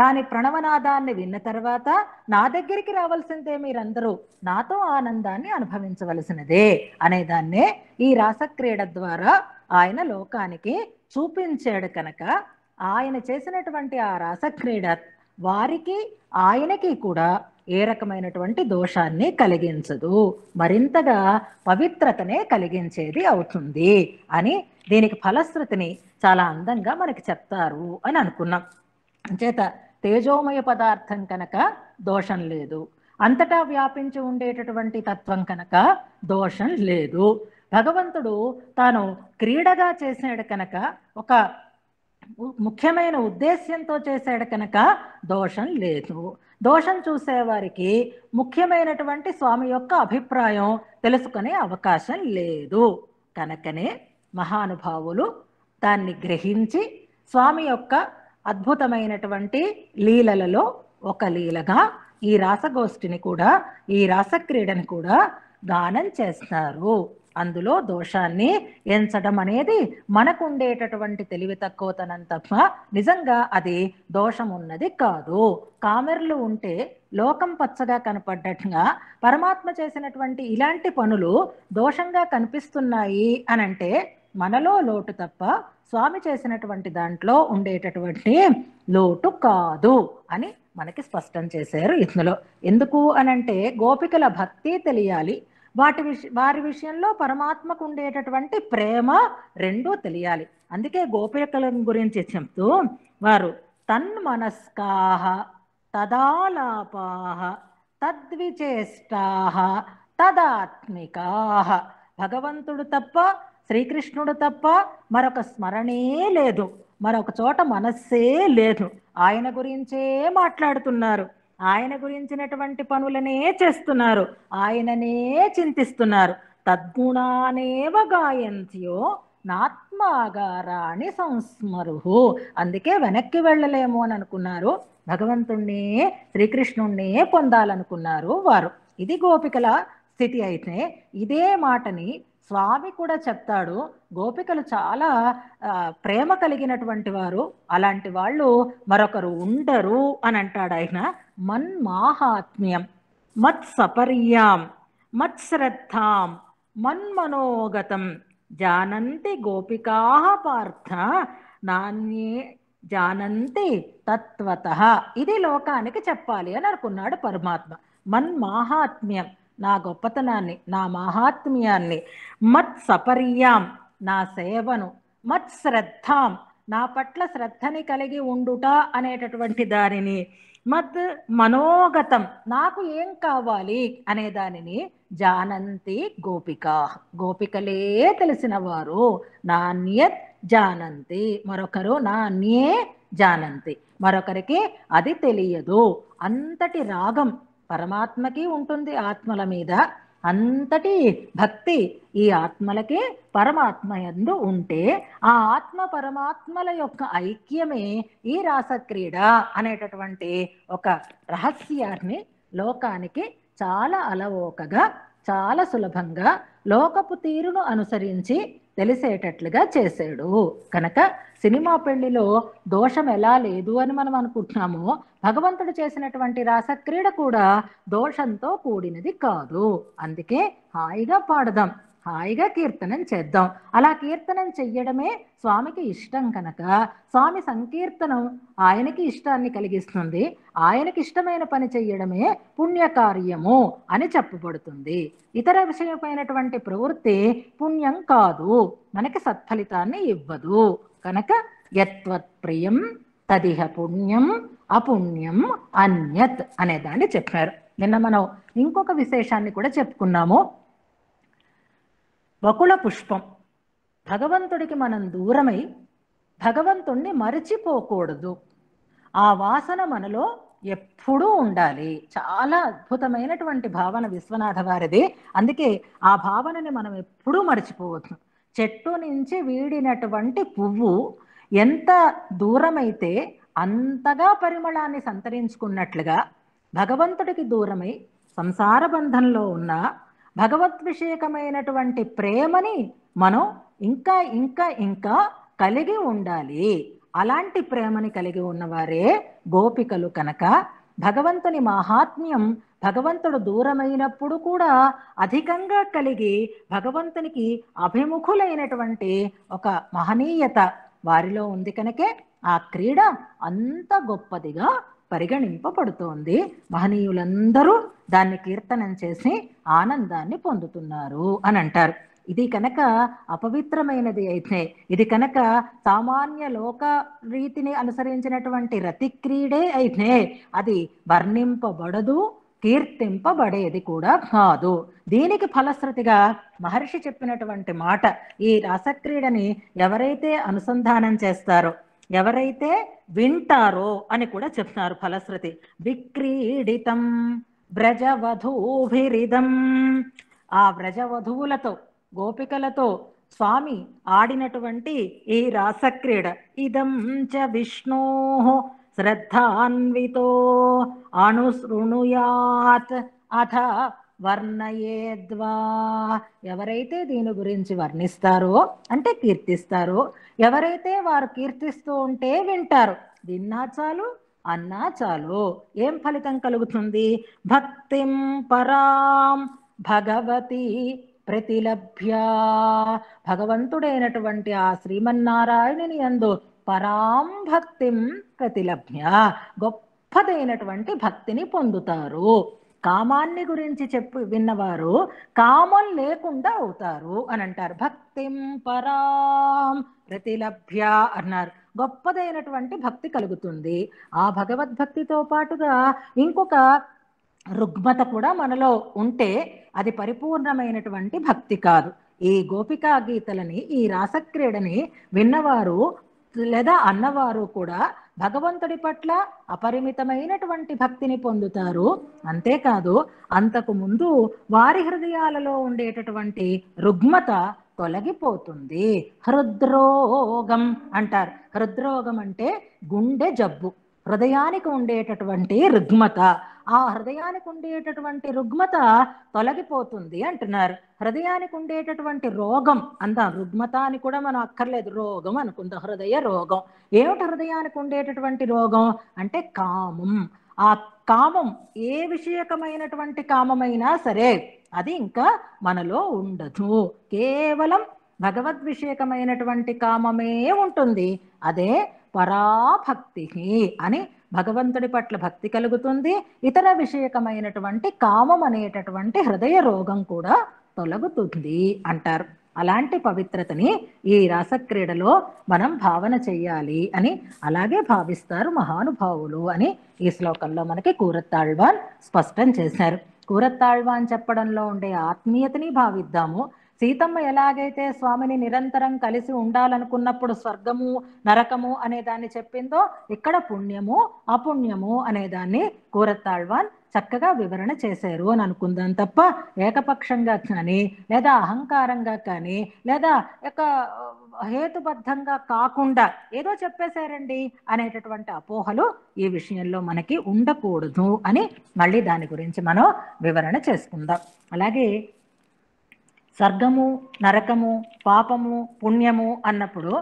దాని ప్రణవనాదాన్ని విన్న తర్వాత నా దగ్గరికి రావాల్సిందే మీరందరూ నాతో ఆనందాన్ని అనుభవించవలసినదే అనేదాన్నే ఈ రాసక్రీడ ద్వారా ఆయన లోకానికి చూపించాడు కనుక ఆయన చేసినటువంటి ఆ రాసక్రీడ వారికి ఆయనకి కూడా ఏ రకమైనటువంటి దోషాన్ని కలిగించదు మరింతగా పవిత్రతనే కలిగించేది అవుతుంది అని దీనికి ఫలశ్రుతిని చాలా అందంగా మనకి చెప్తారు అని అనుకున్నాం చేత తేజోమయ పదార్థం కనుక దోషం లేదు అంతటా వ్యాపించి ఉండేటటువంటి తత్వం కనుక దోషం లేదు భగవంతుడు తాను క్రీడగా చేసినాడు కనుక ఒక ముఖ్యమైన ఉద్దేశ్యంతో చేశాడు కనుక దోషం లేదు దోషం చూసేవారికి ముఖ్యమైనటువంటి స్వామి యొక్క అభిప్రాయం తెలుసుకునే అవకాశం లేదు కనుకనే మహానుభావులు దాన్ని గ్రహించి స్వామి యొక్క అద్భుతమైనటువంటి లీలలలో ఒక లీలగా ఈ రాసగోష్ఠిని కూడా ఈ రాసక్రీడని కూడా గానం చేస్తారు అందులో దోషాన్ని ఎంచడం అనేది మనకుండేటటువంటి తెలివి తక్కువతనం తప్ప నిజంగా అది దోషం ఉన్నది కాదు కామెర్లు ఉంటే లోకం పచ్చగా కనపడ్డట్టుగా పరమాత్మ చేసినటువంటి ఇలాంటి పనులు దోషంగా కనిపిస్తున్నాయి అనంటే మనలో లోటు తప్ప స్వామి చేసినటువంటి దాంట్లో ఉండేటటువంటి లోటు కాదు అని మనకి స్పష్టం చేశారు ఇందులో ఎందుకు అనంటే గోపికల భక్తి తెలియాలి వాటి విష వారి విషయంలో పరమాత్మకు ఉండేటటువంటి ప్రేమ రెండూ తెలియాలి అందుకే గోపికల గురించి చెప్తూ వారు తన్మనస్కాహ తదాలాపాహ తద్విచేష్టాహ తదాత్మికాహ భగవంతుడు తప్ప శ్రీకృష్ణుడు తప్ప మరొక స్మరణే లేదు మరొక చోట మనస్సే లేదు ఆయన గురించే మాట్లాడుతున్నారు ఆయన గురించినటువంటి పనులనే చేస్తున్నారు ఆయననే చింతిస్తున్నారు తద్గుణానేవ గాయంత్యో నాత్మాగారాణి సంస్మరుహు అందుకే వెనక్కి వెళ్ళలేము అని అనుకున్నారు భగవంతుణ్ణే శ్రీకృష్ణుణ్ణే పొందాలనుకున్నారు వారు ఇది గోపికల స్థితి అయితే ఇదే మాటని స్వామి కూడా చెప్తాడు గోపికలు చాలా ప్రేమ కలిగినటువంటి వారు అలాంటి వాళ్ళు మరొకరు ఉండరు అని అంటాడు ఆయన మన్ మాహాత్మ్యం మత్ మత్ శ్రద్ధాం మన్ మనోగతం జానంతి గోపికా పార్థ నాణ్యే జానంతి తత్వత ఇది లోకానికి చెప్పాలి అని అనుకున్నాడు పరమాత్మ మన్ మాహాత్మ్యం నా గొప్పతనాన్ని నా మహాత్మ్యాన్ని మత్ సపర్యాం నా సేవను మత్ శ్రద్ధాం నా పట్ల శ్రద్ధని కలిగి ఉండుట అనేటటువంటి దానిని మత్ మనోగతం నాకు ఏం కావాలి అనే దానిని జానంతి గోపిక గోపికలే తెలిసిన వారు నాణ్యత్ జానంతి మరొకరు నాణ్యే జానంతి మరొకరికి అది తెలియదు అంతటి రాగం పరమాత్మకి ఉంటుంది ఆత్మల మీద అంతటి భక్తి ఈ ఆత్మలకే పరమాత్మ ఎందు ఉంటే ఆ ఆత్మ పరమాత్మల యొక్క ఐక్యమే ఈ రాసక్రీడ అనేటటువంటి ఒక రహస్యాన్ని లోకానికి చాలా అలవోకగా చాలా సులభంగా లోకపు తీరును అనుసరించి తెలిసేటట్లుగా చేశాడు కనుక సినిమా పెళ్లిలో దోషం ఎలా లేదు అని మనం అనుకుంటున్నామో భగవంతుడు చేసినటువంటి రాసక్రీడ కూడా దోషంతో కూడినది కాదు అందుకే హాయిగా పాడదాం హాయిగా కీర్తనం చేద్దాం అలా కీర్తనం చెయ్యడమే స్వామికి ఇష్టం కనుక స్వామి సంకీర్తనం ఆయనకి ఇష్టాన్ని కలిగిస్తుంది ఆయనకి ఇష్టమైన పని చెయ్యడమే పుణ్యకార్యము అని చెప్పబడుతుంది ఇతర విషయమైనటువంటి ప్రవృత్తి పుణ్యం కాదు మనకి సత్ఫలితాన్ని ఇవ్వదు కనుక యత్వత్ ప్రియం తదిహ పుణ్యం అపుణ్యం అన్యత్ అనే దాన్ని చెప్పారు నిన్న మనం ఇంకొక విశేషాన్ని కూడా చెప్పుకున్నాము వకుళ పుష్పం భగవంతుడికి మనం దూరమై భగవంతుణ్ణి మరచిపోకూడదు ఆ వాసన మనలో ఎప్పుడూ ఉండాలి చాలా అద్భుతమైనటువంటి భావన విశ్వనాథ వారిది అందుకే ఆ భావనని మనం ఎప్పుడూ మరచిపోవచ్చు చెట్టు నుంచి వీడినటువంటి పువ్వు ఎంత దూరమైతే అంతగా పరిమళాన్ని సంతరించుకున్నట్లుగా భగవంతుడికి దూరమై సంసార బంధంలో ఉన్న భగవద్విషయకమైనటువంటి ప్రేమని మనం ఇంకా ఇంకా ఇంకా కలిగి ఉండాలి అలాంటి ప్రేమని కలిగి ఉన్నవారే గోపికలు కనుక భగవంతుని మహాత్మ్యం భగవంతుడు దూరమైనప్పుడు కూడా అధికంగా కలిగి భగవంతునికి అభిముఖులైనటువంటి ఒక మహనీయత వారిలో ఉంది కనుకే ఆ క్రీడ అంత గొప్పదిగా పరిగణింపబడుతోంది మహనీయులందరూ దాన్ని కీర్తనం చేసి ఆనందాన్ని పొందుతున్నారు అని అంటారు ఇది కనుక అపవిత్రమైనది అయితే ఇది కనుక సామాన్య లోక రీతిని అనుసరించినటువంటి రతిక్రీడే అయితే అది వర్ణింపబడదు కీర్తింపబడేది కూడా కాదు దీనికి ఫలశ్రుతిగా మహర్షి చెప్పినటువంటి మాట ఈ రాసక్రీడని ఎవరైతే అనుసంధానం చేస్తారో ఎవరైతే వింటారో అని కూడా చెప్తున్నారు ఫలశ్రుతి విక్రీడితం వ్రజవధూభిరిదం ఆ వ్రజవధువులతో గోపికలతో స్వామి ఆడినటువంటి ఈ రాసక్రీడ ఇదం చ విష్ణో శ్రద్ధాన్వితో అనుసృణుయాత్ అథ వర్ణయేద్వా ఎవరైతే దీని గురించి వర్ణిస్తారో అంటే కీర్తిస్తారో ఎవరైతే వారు కీర్తిస్తూ ఉంటే వింటారు విన్నా చాలు అన్నా చాలు ఏం ఫలితం కలుగుతుంది భక్తిం పరాం భగవతి ప్రతిలభ్య భగవంతుడైనటువంటి ఆ శ్రీమన్నారాయణుని ఎందు పరాం భక్తిం ప్రతిలభ్య గొప్పదైనటువంటి భక్తిని పొందుతారు కామాన్ని గురించి చెప్పు విన్నవారు కామం లేకుండా అవుతారు అని అంటారు భక్తిం పరాం ప్రతిలభ్య అన్నారు గొప్పదైనటువంటి భక్తి కలుగుతుంది ఆ భగవద్భక్తితో పాటుగా ఇంకొక రుగ్మత కూడా మనలో ఉంటే అది పరిపూర్ణమైనటువంటి భక్తి కాదు ఈ గోపికా గీతలని ఈ రాసక్రీడని విన్నవారు లేదా అన్నవారు కూడా భగవంతుడి పట్ల అపరిమితమైనటువంటి భక్తిని పొందుతారు అంతేకాదు అంతకు ముందు వారి హృదయాలలో ఉండేటటువంటి రుగ్మత తొలగిపోతుంది హృద్రోగం అంటారు హృద్రోగం అంటే గుండె జబ్బు హృదయానికి ఉండేటటువంటి రుగ్మత ఆ హృదయానికి ఉండేటటువంటి రుగ్మత తొలగిపోతుంది అంటున్నారు హృదయానికి ఉండేటటువంటి రోగం అందాం రుగ్మత అని కూడా మనం అక్కర్లేదు రోగం అనుకుందాం హృదయ రోగం ఏమిటి హృదయానికి ఉండేటటువంటి రోగం అంటే కామం ఆ కామం ఏ విషయకమైనటువంటి కామమైనా సరే అది ఇంకా మనలో ఉండదు కేవలం భగవద్విషేకమైనటువంటి కామమే ఉంటుంది అదే పరాభక్తి అని భగవంతుడి పట్ల భక్తి కలుగుతుంది ఇతర విషయకమైనటువంటి కామం అనేటటువంటి హృదయ రోగం కూడా తొలగుతుంది అంటారు అలాంటి పవిత్రతని ఈ రాసక్రీడలో మనం భావన చెయ్యాలి అని అలాగే భావిస్తారు మహానుభావులు అని ఈ శ్లోకంలో మనకి కూరత్తాళ్వాన్ స్పష్టం చేశారు కూరత్తాళ్వాన్ చెప్పడంలో ఉండే ఆత్మీయతని భావిద్దాము సీతమ్మ ఎలాగైతే స్వామిని నిరంతరం కలిసి ఉండాలనుకున్నప్పుడు స్వర్గము నరకము అనే దాన్ని చెప్పిందో ఇక్కడ పుణ్యము అపుణ్యము అనే దాన్ని కూరత్తాళ్వాన్ చక్కగా వివరణ చేశారు అని అనుకుందాం తప్ప ఏకపక్షంగా కానీ లేదా అహంకారంగా కానీ లేదా ఒక హేతుబద్ధంగా కాకుండా ఏదో చెప్పేశారండి అనేటటువంటి అపోహలు ఈ విషయంలో మనకి ఉండకూడదు అని మళ్ళీ దాని గురించి మనం వివరణ చేసుకుందాం అలాగే స్వర్గము నరకము పాపము పుణ్యము అన్నప్పుడు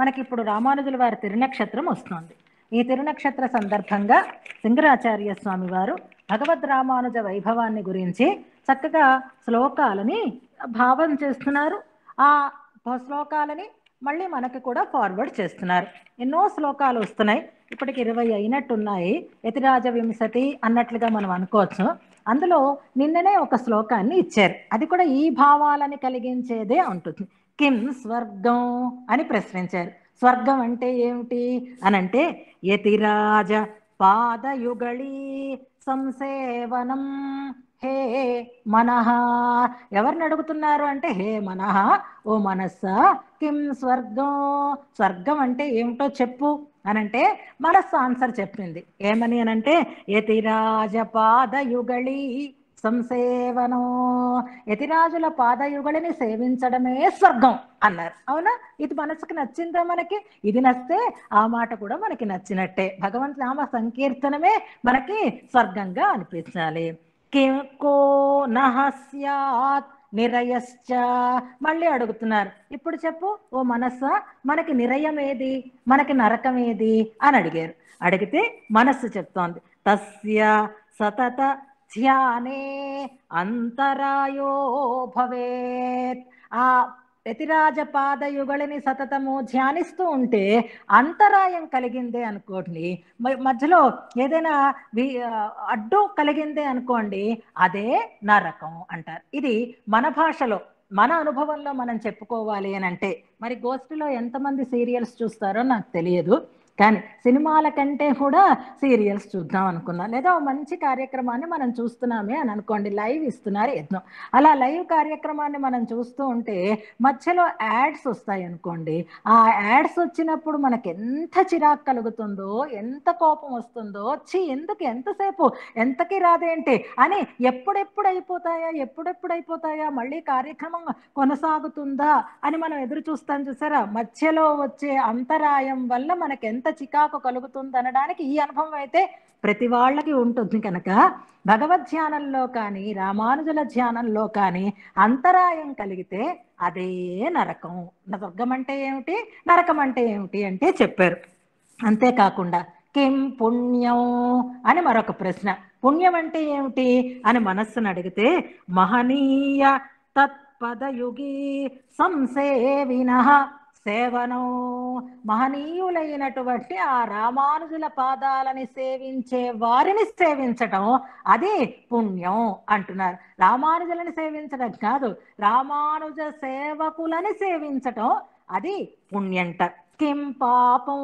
మనకిప్పుడు రామానుజుల వారి తిరునక్షత్రం వస్తుంది ఈ తిరునక్షత్ర సందర్భంగా సింగరాచార్య స్వామి వారు భగవద్ రామానుజ వైభవాన్ని గురించి చక్కగా శ్లోకాలని భావం చేస్తున్నారు ఆ శ్లోకాలని మళ్ళీ మనకి కూడా ఫార్వర్డ్ చేస్తున్నారు ఎన్నో శ్లోకాలు వస్తున్నాయి ఇప్పటికి ఇరవై అయినట్టున్నాయి యతిరాజ వింశతి అన్నట్లుగా మనం అనుకోవచ్చు అందులో నిన్ననే ఒక శ్లోకాన్ని ఇచ్చారు అది కూడా ఈ భావాలని కలిగించేదే ఉంటుంది కిం స్వర్గం అని ప్రశ్నించారు స్వర్గం అంటే ఏమిటి అని అంటే యతిరాజ పాదయుగళీ సంసేవనం హే మనహ ఎవరిని అడుగుతున్నారు అంటే హే మనహ ఓ మనస్స కిం స్వర్గం స్వర్గం అంటే ఏమిటో చెప్పు అనంటే మనస్సు ఆన్సర్ చెప్పింది ఏమని అని అంటే యతిరాజపాదయుగళి సంసేవనం యతిరాజుల పాదయుగళిని సేవించడమే స్వర్గం అన్నారు అవునా ఇది మనసుకు నచ్చిందా మనకి ఇది నచ్చితే ఆ మాట కూడా మనకి నచ్చినట్టే భగవంతు నామ సంకీర్తనమే మనకి స్వర్గంగా అనిపించాలి కిం కో నహస్యాత్ నిరయశ్చ మళ్ళీ అడుగుతున్నారు ఇప్పుడు చెప్పు ఓ మనస్స మనకి నిరయం ఏది మనకి నరకం ఏది అని అడిగారు అడిగితే మనస్సు చెప్తోంది తస్య సతత ధ్యానే అంతరాయో భవేత్ ఆ పాదయుగళిని సతతము ధ్యానిస్తూ ఉంటే అంతరాయం కలిగిందే అనుకోండి మధ్యలో ఏదైనా అడ్డు కలిగిందే అనుకోండి అదే నరకం అంటారు ఇది మన భాషలో మన అనుభవంలో మనం చెప్పుకోవాలి అని అంటే మరి గోష్ఠిలో ఎంతమంది సీరియల్స్ చూస్తారో నాకు తెలియదు కానీ సినిమాల కంటే కూడా సీరియల్స్ చూద్దాం అనుకున్నాం లేదా మంచి కార్యక్రమాన్ని మనం చూస్తున్నామే అని అనుకోండి లైవ్ ఇస్తున్నారు యత్నం అలా లైవ్ కార్యక్రమాన్ని మనం చూస్తూ ఉంటే మధ్యలో యాడ్స్ వస్తాయి అనుకోండి ఆ యాడ్స్ వచ్చినప్పుడు మనకి ఎంత చిరాకు కలుగుతుందో ఎంత కోపం వస్తుందో వచ్చి ఎందుకు ఎంతసేపు ఎంతకి రాదేంటి అని ఎప్పుడెప్పుడు అయిపోతాయా ఎప్పుడెప్పుడు అయిపోతాయా మళ్ళీ కార్యక్రమం కొనసాగుతుందా అని మనం ఎదురు చూస్తాం చూసారా మధ్యలో వచ్చే అంతరాయం వల్ల మనకి ఎంత ఎంత చికాకు కలుగుతుంది అనడానికి ఈ అనుభవం అయితే ప్రతి వాళ్ళకి ఉంటుంది కనుక భగవద్ ధ్యానంలో కానీ రామానుజుల ధ్యానంలో కానీ అంతరాయం కలిగితే అదే నరకం దుర్గం అంటే ఏమిటి నరకం అంటే ఏమిటి అంటే చెప్పారు అంతేకాకుండా కిం పుణ్యం అని మరొక ప్రశ్న పుణ్యం అంటే ఏమిటి అని మనస్సును అడిగితే మహనీయ తత్పదయుగి సంసేవిన సేవను మహనీయులైనటువంటి ఆ రామానుజుల పాదాలని సేవించే వారిని సేవించటం అది పుణ్యం అంటున్నారు రామానుజులని సేవించడం కాదు రామానుజ సేవకులని సేవించటం అది పుణ్యంటారు కిం పాపం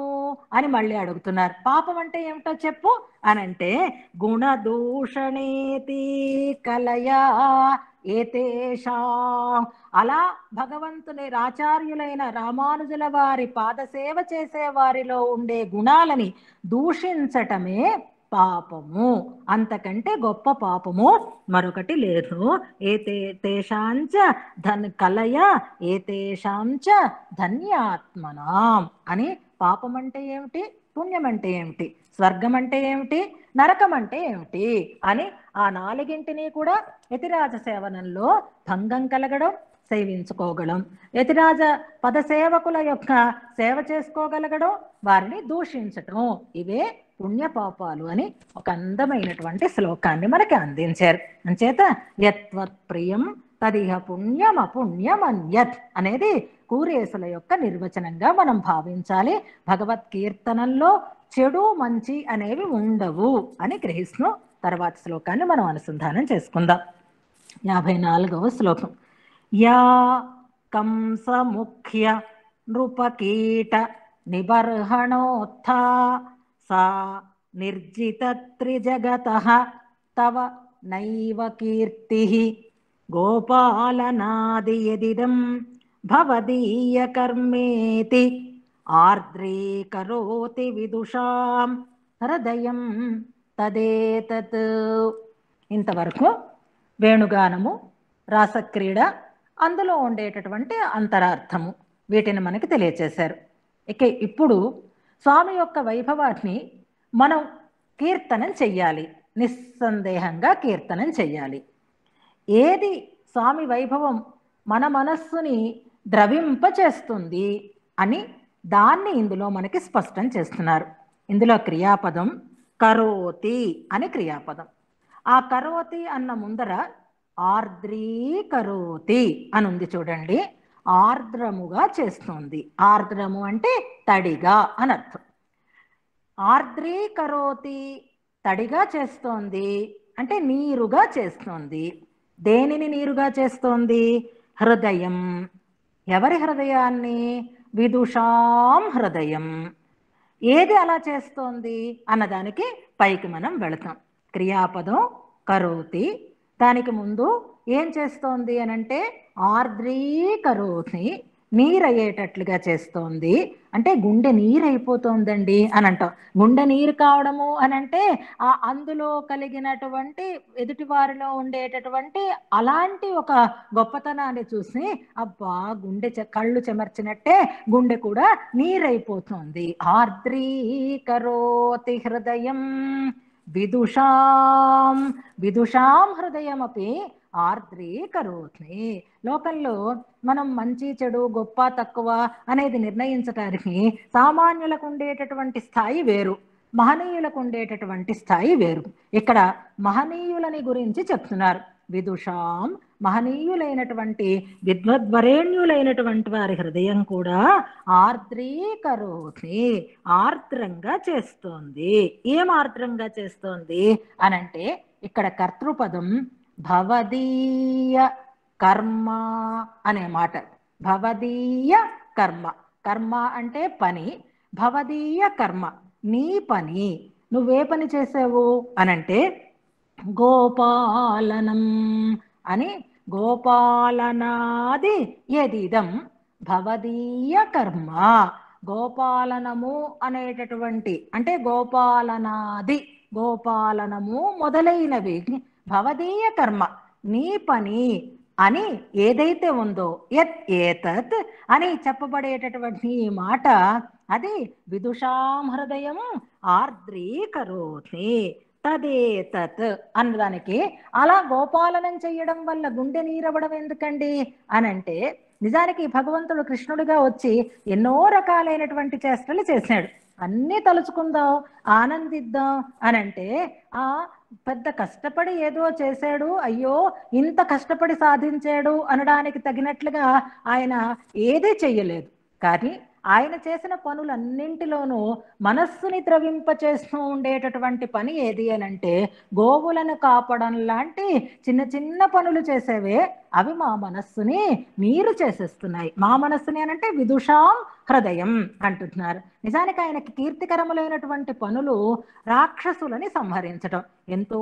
అని మళ్ళీ అడుగుతున్నారు పాపం అంటే ఏమిటో చెప్పు అని అంటే గుణదూషణేతి కలయ ఏతేషాం అలా భగవంతుని ఆచార్యులైన రామానుజుల వారి పాదసేవ చేసే వారిలో ఉండే గుణాలని దూషించటమే పాపము అంతకంటే గొప్ప పాపము మరొకటి లేదు ఏతే తేషాంచ ధన్ కలయ ఏతేషాంచ ధన్యాత్మన అని పాపం అంటే ఏమిటి పుణ్యం అంటే ఏమిటి స్వర్గం అంటే ఏమిటి నరకం అంటే ఏమిటి అని ఆ నాలుగింటిని కూడా యతిరాజ సేవనంలో భంగం కలగడం సేవించుకోగలం యతిరాజ పదసేవకుల యొక్క సేవ చేసుకోగలగడం వారిని దూషించటం ఇవే పుణ్యపాపాలు అని ఒక అందమైనటువంటి శ్లోకాన్ని మనకి అందించారు అంచేత యత్వత్ ప్రియం తదిహ పుణ్యం అపుణ్యమన్యత్ అనేది కూరేసుల యొక్క నిర్వచనంగా మనం భావించాలి భగవత్ కీర్తనల్లో చెడు మంచి అనేవి ఉండవు అని గ్రహిస్తూ తర్వాత శ్లోకాన్ని మనం అనుసంధానం చేసుకుందాం యాభై నాలుగవ శ్లోకం యా కంస ముఖ్య నృపకీట నిబర్హణోత్ సా निर्जितत्रिजगतः తవ నైవ కీర్తి గోపాలనాదిదిదం यदिदं भवदीयकर्मेति आर्द्रीकरोति విదుషాం హృదయం తదేతత్ ఇంతవరకు వేణుగానము రాసక్రీడ అందులో ఉండేటటువంటి అంతరార్థము వీటిని మనకి తెలియచేశారు ఇక ఇప్పుడు స్వామి యొక్క వైభవాన్ని మనం కీర్తనం చెయ్యాలి నిస్సందేహంగా కీర్తనం చెయ్యాలి ఏది స్వామి వైభవం మన మనస్సుని ద్రవింపచేస్తుంది అని దాన్ని ఇందులో మనకి స్పష్టం చేస్తున్నారు ఇందులో క్రియాపదం కరోతి అని క్రియాపదం ఆ కరోతి అన్న ముందర ఆర్ద్రీకరోతి అని ఉంది చూడండి ఆర్ద్రముగా చేస్తుంది ఆర్ద్రము అంటే తడిగా అని అర్థం ఆర్ద్రీకరోతి తడిగా చేస్తోంది అంటే నీరుగా చేస్తోంది దేనిని నీరుగా చేస్తోంది హృదయం ఎవరి హృదయాన్ని విదుషాం హృదయం ఏది అలా చేస్తోంది అన్నదానికి పైకి మనం వెళతాం క్రియాపదం కరోతి దానికి ముందు ఏం చేస్తోంది అని అంటే ఆర్ద్రీకరోతి నీరయ్యేటట్లుగా చేస్తోంది అంటే గుండె నీరైపోతోందండి అని అంటాం గుండె నీరు కావడము అని అంటే ఆ అందులో కలిగినటువంటి ఎదుటి వారిలో ఉండేటటువంటి అలాంటి ఒక గొప్పతనాన్ని చూసి అబ్బా గుండె కళ్ళు చెమర్చినట్టే గుండె కూడా నీరైపోతుంది ఆర్ద్రీకరోతి హృదయం విదుషాం విదుషాం హృదయం అపి ఆర్ద్రీకరోత్ని లోకంలో మనం మంచి చెడు గొప్ప తక్కువ అనేది నిర్ణయించటానికి సామాన్యులకు ఉండేటటువంటి స్థాయి వేరు మహనీయులకు ఉండేటటువంటి స్థాయి వేరు ఇక్కడ మహనీయులని గురించి చెప్తున్నారు విదుషాం మహనీయులైనటువంటి విద్వద్వరేణ్యులైనటువంటి వారి హృదయం కూడా ఆర్ద్రీకరోని ఆర్ద్రంగా చేస్తోంది ఏం ఆర్ద్రంగా చేస్తోంది అనంటే ఇక్కడ కర్తృపదం భవదీయ కర్మ అనే మాట భవదీయ కర్మ కర్మ అంటే పని భవదీయ కర్మ నీ పని నువ్వే పని చేసావు అనంటే గోపాలనం అని గోపాలనాది ఏదిదం భవదీయ కర్మ గోపాలనము అనేటటువంటి అంటే గోపాలనాది గోపాలనము మొదలైనవి భవదీయ కర్మ నీ పని అని ఏదైతే ఉందో యత్ ఏతత్ అని చెప్పబడేటటువంటి మాట అది విదుషాం హృదయం ఆర్ద్రీకరోతి తదేతత్ అన్నదానికి అలా గోపాలనం చేయడం వల్ల గుండె నీరవడం ఎందుకండి అనంటే నిజానికి భగవంతుడు కృష్ణుడిగా వచ్చి ఎన్నో రకాలైనటువంటి చేష్టలు చేశాడు అన్నీ తలుచుకుందాం ఆనందిద్దాం అని అంటే ఆ పెద్ద కష్టపడి ఏదో చేశాడు అయ్యో ఇంత కష్టపడి సాధించాడు అనడానికి తగినట్లుగా ఆయన ఏదీ చెయ్యలేదు కానీ ఆయన చేసిన పనులన్నింటిలోనూ మనస్సుని ద్రవింపచేస్తూ ఉండేటటువంటి పని ఏది అనంటే గోవులను కాపడం లాంటి చిన్న చిన్న పనులు చేసేవే అవి మా మనస్సుని మీరు చేసేస్తున్నాయి మా మనస్సుని అనంటే విదుషాం హృదయం అంటున్నారు నిజానికి ఆయనకి కీర్తికరములైనటువంటి పనులు రాక్షసులని సంహరించడం ఎంతో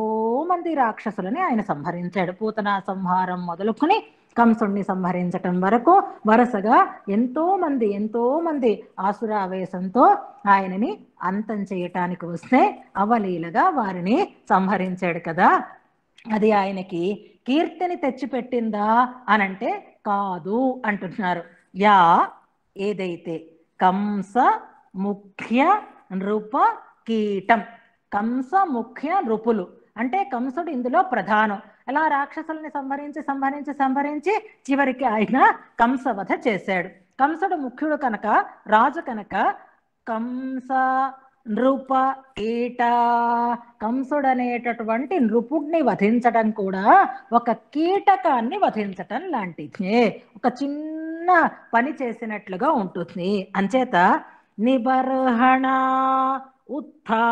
మంది రాక్షసులని ఆయన సంహరించాడు పూతనా సంహారం మొదలుకొని కంసుణ్ణి సంహరించటం వరకు వరుసగా ఎంతో మంది ఎంతో మంది ఆసురావేశంతో ఆయనని అంతం చేయటానికి వస్తే అవలీలగా వారిని సంహరించాడు కదా అది ఆయనకి కీర్తిని తెచ్చిపెట్టిందా అనంటే కాదు అంటున్నారు యా ఏదైతే కంస ముఖ్య నృప కీటం కంస ముఖ్య నృపులు అంటే కంసుడు ఇందులో ప్రధానం అలా రాక్షసుల్ని సంహరించి సంహరించి సంహరించి చివరికి ఆయన కంసవధ చేశాడు కంసుడు ముఖ్యుడు కనుక రాజు కనుక కంస నృప కీట కంసుడు అనేటటువంటి నృపుడిని వధించటం కూడా ఒక కీటకాన్ని వధించటం లాంటిది ఒక చిన్న పని చేసినట్లుగా ఉంటుంది అంచేత నిబర్హణ ఉత్థా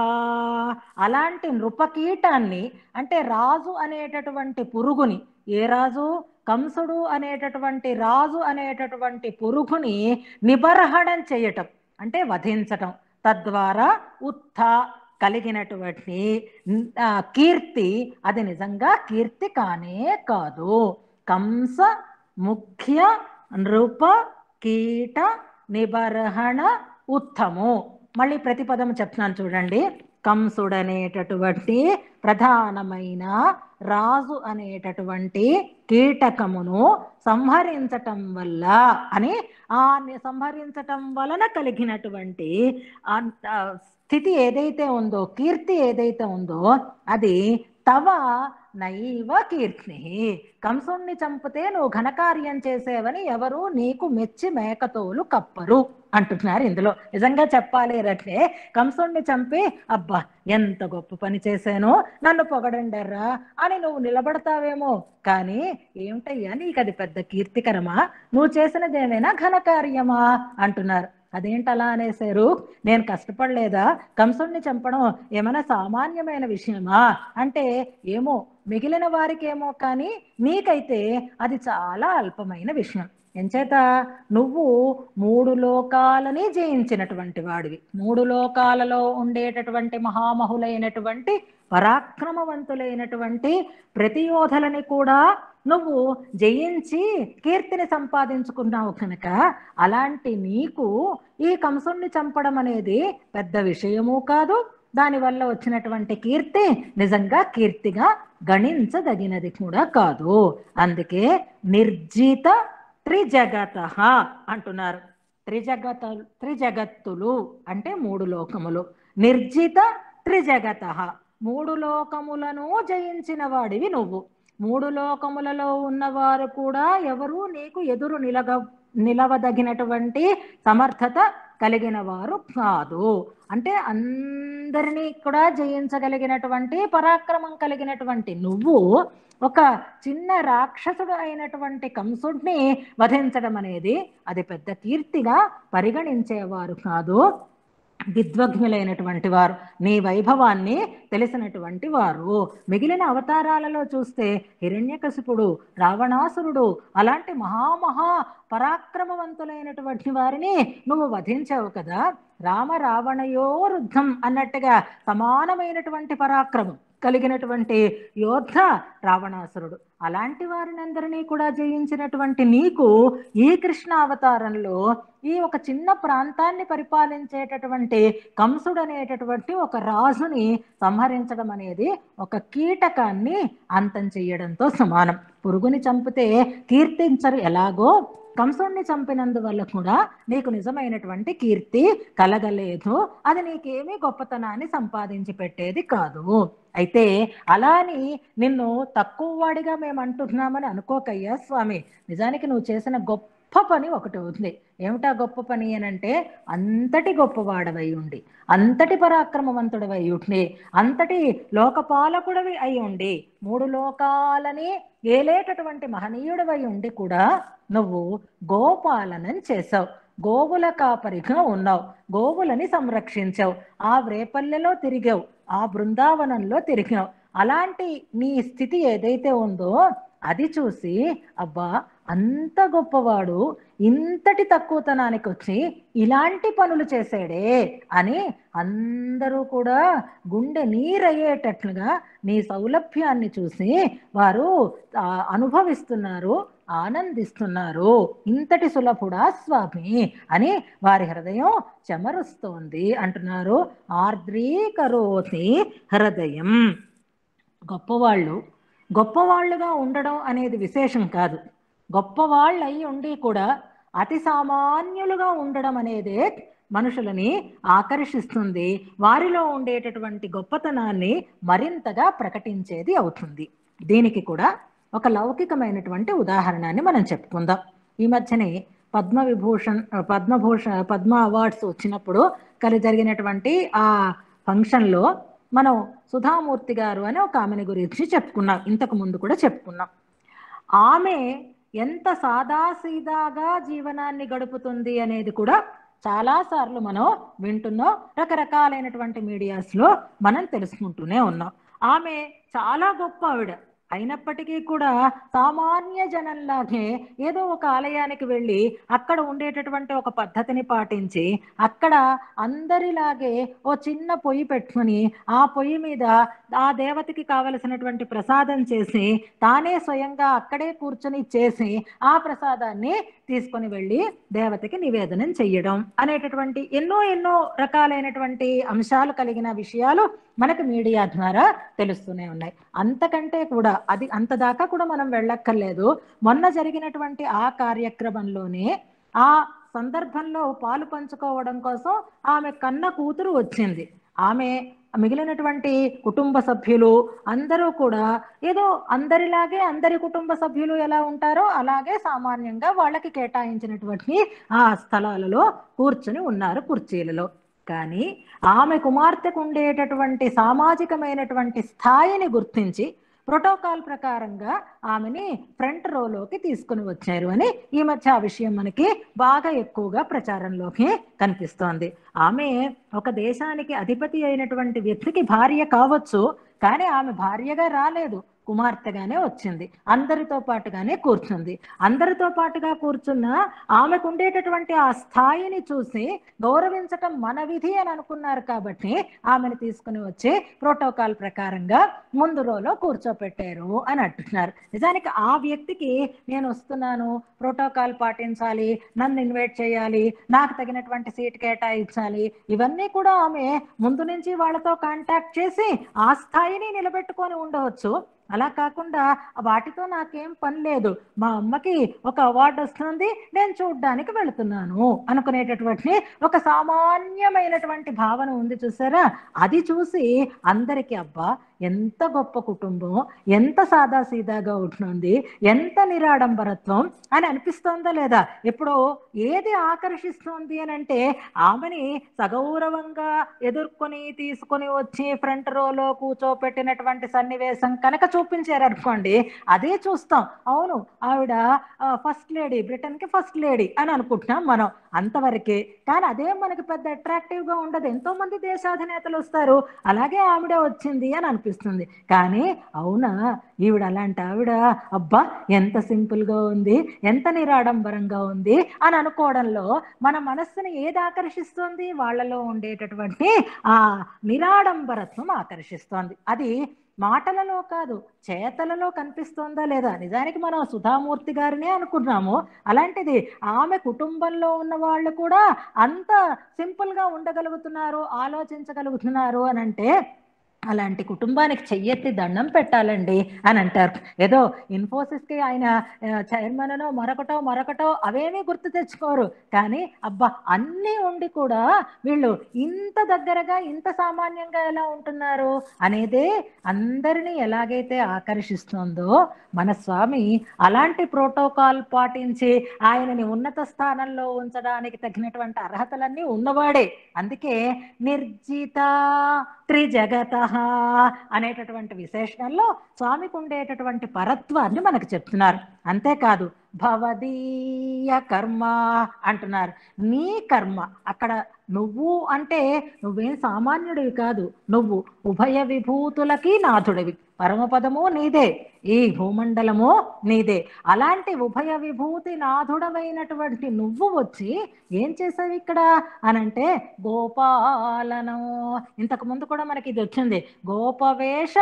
అలాంటి నృపకీటాన్ని అంటే రాజు అనేటటువంటి పురుగుని ఏ రాజు కంసుడు అనేటటువంటి రాజు అనేటటువంటి పురుగుని నిబర్హణం చేయటం అంటే వధించటం తద్వారా ఉత్థ కలిగినటువంటి కీర్తి అది నిజంగా కీర్తి కానే కాదు కంస ముఖ్య నృప కీట నిబర్హణ ఉత్తము మళ్ళీ పదం చెప్తున్నాను చూడండి కంసుడు అనేటటువంటి ప్రధానమైన రాజు అనేటటువంటి కీటకమును సంహరించటం వల్ల అని ఆ సంహరించటం వలన కలిగినటువంటి స్థితి ఏదైతే ఉందో కీర్తి ఏదైతే ఉందో అది తవ నైవ కీర్తి కంసుణ్ణి చంపితే నువ్వు ఘనకార్యం చేసేవని ఎవరు నీకు మెచ్చి మేకతోలు కప్పరు అంటున్నారు ఇందులో నిజంగా చెప్పాలి రట్లే కంసుణ్ణి చంపి అబ్బా ఎంత గొప్ప పని చేశాను నన్ను పొగడండర్రా అని నువ్వు నిలబడతావేమో కానీ ఏమిటయ్యా నీకు అది పెద్ద కీర్తికరమా నువ్వు చేసినదేమైనా ఘనకార్యమా అంటున్నారు అదేంటి అలా అనేసారు నేను కష్టపడలేదా కంసుడిని చంపడం ఏమైనా సామాన్యమైన విషయమా అంటే ఏమో మిగిలిన వారికేమో కానీ నీకైతే అది చాలా అల్పమైన విషయం ఎంచేత నువ్వు మూడు లోకాలని జయించినటువంటి వాడివి మూడు లోకాలలో ఉండేటటువంటి మహామహులైనటువంటి పరాక్రమవంతులైనటువంటి ప్రతియోధలని కూడా నువ్వు జయించి కీర్తిని సంపాదించుకున్నావు కనుక అలాంటి నీకు ఈ కంసుణ్ణి చంపడం అనేది పెద్ద విషయము కాదు దానివల్ల వచ్చినటువంటి కీర్తి నిజంగా కీర్తిగా గణించదగినది కూడా కాదు అందుకే నిర్జీత త్రిజగత అంటున్నారు త్రిజగత త్రిజగత్తులు అంటే మూడు లోకములు నిర్జిత త్రిజగత మూడు లోకములను జయించిన వాడివి నువ్వు మూడు లోకములలో ఉన్నవారు కూడా ఎవరు నీకు ఎదురు నిలగ నిలవదగినటువంటి సమర్థత కలిగిన వారు కాదు అంటే అందరినీ కూడా జయించగలిగినటువంటి పరాక్రమం కలిగినటువంటి నువ్వు ఒక చిన్న రాక్షసుడు అయినటువంటి కంసుడిని వధించడం అనేది అది పెద్ద కీర్తిగా పరిగణించేవారు కాదు విద్వగ్ములైనటువంటి వారు నీ వైభవాన్ని తెలిసినటువంటి వారు మిగిలిన అవతారాలలో చూస్తే హిరణ్యకశిపుడు రావణాసురుడు అలాంటి మహామహా పరాక్రమవంతులైనటువంటి వారిని నువ్వు వధించావు కదా రామ రావణయో రుద్ధం అన్నట్టుగా సమానమైనటువంటి పరాక్రమం కలిగినటువంటి యోధ రావణాసురుడు అలాంటి వారినందరినీ కూడా జయించినటువంటి నీకు ఈ కృష్ణ అవతారంలో ఈ ఒక చిన్న ప్రాంతాన్ని పరిపాలించేటటువంటి కంసుడు అనేటటువంటి ఒక రాజుని సంహరించడం అనేది ఒక కీటకాన్ని అంతం చేయడంతో సమానం పురుగుని చంపితే కీర్తించరు ఎలాగో కంసుణ్ణి చంపినందువల్ల కూడా నీకు నిజమైనటువంటి కీర్తి కలగలేదు అది నీకేమీ గొప్పతనాన్ని సంపాదించి పెట్టేది కాదు అయితే అలాని నిన్ను తక్కువ వాడిగా మేము అంటున్నామని అనుకోకయ్యా స్వామి నిజానికి నువ్వు చేసిన గొప్ప గొప్ప పని ఒకటి ఉంది ఏమిటా గొప్ప పని అనంటే అంతటి గొప్పవాడవై ఉండి అంతటి పరాక్రమవంతుడవై ఉండి అంతటి లోకపాలకుడవి అయి ఉండి మూడు లోకాలని ఏలేటటువంటి మహనీయుడవై ఉండి కూడా నువ్వు గోపాలనం చేసావు గోవుల కాపరిగా ఉన్నావు గోవులని సంరక్షించావు ఆ వ్రేపల్లెలో తిరిగావు ఆ బృందావనంలో తిరిగావు అలాంటి నీ స్థితి ఏదైతే ఉందో అది చూసి అబ్బా అంత గొప్పవాడు ఇంతటి తక్కువతనానికి వచ్చి ఇలాంటి పనులు చేశాడే అని అందరూ కూడా గుండె నీరయ్యేటట్లుగా నీ సౌలభ్యాన్ని చూసి వారు అనుభవిస్తున్నారు ఆనందిస్తున్నారు ఇంతటి సులభుడా స్వామి అని వారి హృదయం చెమరుస్తోంది అంటున్నారు ఆర్ద్రీకరోతి హృదయం గొప్పవాళ్ళు గొప్పవాళ్ళుగా ఉండడం అనేది విశేషం కాదు గొప్పవాళ్ళు అయి ఉండి కూడా అతి సామాన్యులుగా ఉండడం అనేదే మనుషులని ఆకర్షిస్తుంది వారిలో ఉండేటటువంటి గొప్పతనాన్ని మరింతగా ప్రకటించేది అవుతుంది దీనికి కూడా ఒక లౌకికమైనటువంటి ఉదాహరణని మనం చెప్పుకుందాం ఈ మధ్యనే పద్మవిభూషణ్ పద్మభూషణ్ పద్మ అవార్డ్స్ వచ్చినప్పుడు కలి జరిగినటువంటి ఆ ఫంక్షన్లో మనం సుధామూర్తి గారు అని ఒక ఆమెని గురించి చెప్పుకున్నాం ఇంతకు ముందు కూడా చెప్పుకున్నాం ఆమె ఎంత సాదాసీదాగా జీవనాన్ని గడుపుతుంది అనేది కూడా చాలా సార్లు మనం వింటున్నాం రకరకాలైనటువంటి మీడియాస్లో మనం తెలుసుకుంటూనే ఉన్నాం ఆమె చాలా గొప్ప ఆవిడ అయినప్పటికీ కూడా సామాన్య జనంలాగే ఏదో ఒక ఆలయానికి వెళ్ళి అక్కడ ఉండేటటువంటి ఒక పద్ధతిని పాటించి అక్కడ అందరిలాగే ఓ చిన్న పొయ్యి పెట్టుకుని ఆ పొయ్యి మీద ఆ దేవతకి కావలసినటువంటి ప్రసాదం చేసి తానే స్వయంగా అక్కడే కూర్చొని చేసి ఆ ప్రసాదాన్ని తీసుకొని వెళ్ళి దేవతకి నివేదనం చెయ్యడం అనేటటువంటి ఎన్నో ఎన్నో రకాలైనటువంటి అంశాలు కలిగిన విషయాలు మనకు మీడియా ద్వారా తెలుస్తూనే ఉన్నాయి అంతకంటే కూడా అది అంత దాకా కూడా మనం వెళ్ళక్కర్లేదు మొన్న జరిగినటువంటి ఆ కార్యక్రమంలోనే ఆ సందర్భంలో పాలు పంచుకోవడం కోసం ఆమె కన్న కూతురు వచ్చింది ఆమె మిగిలినటువంటి కుటుంబ సభ్యులు అందరూ కూడా ఏదో అందరిలాగే అందరి కుటుంబ సభ్యులు ఎలా ఉంటారో అలాగే సామాన్యంగా వాళ్ళకి కేటాయించినటువంటి ఆ స్థలాలలో కూర్చుని ఉన్నారు కుర్చీలలో కానీ ఆమె కుమార్తెకు ఉండేటటువంటి సామాజికమైనటువంటి స్థాయిని గుర్తించి ప్రోటోకాల్ ప్రకారంగా ఆమెని ఫ్రంట్ రోలోకి తీసుకుని వచ్చారు అని ఈ మధ్య ఆ విషయం మనకి బాగా ఎక్కువగా ప్రచారంలోకి కనిపిస్తోంది ఆమె ఒక దేశానికి అధిపతి అయినటువంటి వ్యక్తికి భార్య కావచ్చు కానీ ఆమె భార్యగా రాలేదు కుమార్తెగానే వచ్చింది అందరితో పాటుగానే కూర్చుంది అందరితో పాటుగా కూర్చున్న ఆమెకు ఉండేటటువంటి ఆ స్థాయిని చూసి గౌరవించటం మన విధి అని అనుకున్నారు కాబట్టి ఆమెను తీసుకుని వచ్చి ప్రోటోకాల్ ప్రకారంగా ముందు రోలో కూర్చోపెట్టారు అని అంటున్నారు నిజానికి ఆ వ్యక్తికి నేను వస్తున్నాను ప్రోటోకాల్ పాటించాలి నన్ను ఇన్వైట్ చేయాలి నాకు తగినటువంటి సీట్ కేటాయించాలి ఇవన్నీ కూడా ఆమె ముందు నుంచి వాళ్ళతో కాంటాక్ట్ చేసి ఆ స్థాయిని నిలబెట్టుకొని ఉండవచ్చు అలా కాకుండా వాటితో నాకేం పని లేదు మా అమ్మకి ఒక అవార్డు వస్తుంది నేను చూడ్డానికి వెళుతున్నాను అనుకునేటటువంటి ఒక సామాన్యమైనటువంటి భావన ఉంది చూసారా అది చూసి అందరికీ అబ్బా ఎంత గొప్ప కుటుంబం ఎంత సాదాసీదాగా ఉంటుంది ఎంత నిరాడంబరత్వం అని అనిపిస్తోందా లేదా ఇప్పుడు ఏది ఆకర్షిస్తోంది అని అంటే ఆమెని సగౌరవంగా ఎదుర్కొని తీసుకొని వచ్చి ఫ్రంట్ రోలో కూర్చోపెట్టినటువంటి సన్నివేశం కనుక చూపించారనుకోండి అదే చూస్తాం అవును ఆవిడ ఫస్ట్ లేడీ బ్రిటన్కి ఫస్ట్ లేడీ అని అనుకుంటున్నాం మనం అంతవరకే కానీ అదే మనకి పెద్ద అట్రాక్టివ్గా ఉండదు ఎంతోమంది దేశాధినేతలు వస్తారు అలాగే ఆవిడ వచ్చింది అని అనిపిస్తుంది కానీ అవునా ఈవిడ అలాంటి ఆవిడ అబ్బా ఎంత సింపుల్గా ఉంది ఎంత నిరాడంబరంగా ఉంది అని అనుకోవడంలో మన మనస్సును ఏది ఆకర్షిస్తుంది వాళ్ళలో ఉండేటటువంటి ఆ నిరాడంబరత్వం ఆకర్షిస్తోంది అది మాటలలో కాదు చేతలలో కనిపిస్తోందా లేదా నిజానికి మనం సుధామూర్తి గారినే అనుకున్నాము అలాంటిది ఆమె కుటుంబంలో ఉన్న వాళ్ళు కూడా అంత సింపుల్గా ఉండగలుగుతున్నారు ఆలోచించగలుగుతున్నారు అని అంటే అలాంటి కుటుంబానికి చెయ్యెత్తి దండం పెట్టాలండి అని అంటారు ఏదో ఇన్ఫోసిస్కి ఆయన చైర్మన్నో మరొకటో మరొకటో అవేమీ గుర్తు తెచ్చుకోరు కానీ అబ్బా అన్నీ ఉండి కూడా వీళ్ళు ఇంత దగ్గరగా ఇంత సామాన్యంగా ఎలా ఉంటున్నారు అనేది అందరినీ ఎలాగైతే ఆకర్షిస్తుందో మన స్వామి అలాంటి ప్రోటోకాల్ పాటించి ఆయనని ఉన్నత స్థానంలో ఉంచడానికి తగినటువంటి అర్హతలన్నీ ఉన్నవాడే అందుకే నిర్జిత త్రిజగత అనేటటువంటి విశేషణంలో స్వామికి ఉండేటటువంటి పరత్వాన్ని మనకు చెప్తున్నారు అంతేకాదు భవదీయ కర్మ అంటున్నారు నీ కర్మ అక్కడ నువ్వు అంటే నువ్వేం సామాన్యుడివి కాదు నువ్వు ఉభయ విభూతులకి నాథుడివి పరమపదము నీదే ఈ భూమండలము నీదే అలాంటి ఉభయ విభూతి నాథుడమైనటువంటి నువ్వు వచ్చి ఏం చేసావు ఇక్కడ అనంటే గోపాలనము ఇంతకు ముందు కూడా మనకి ఇది వచ్చింది గోపవేష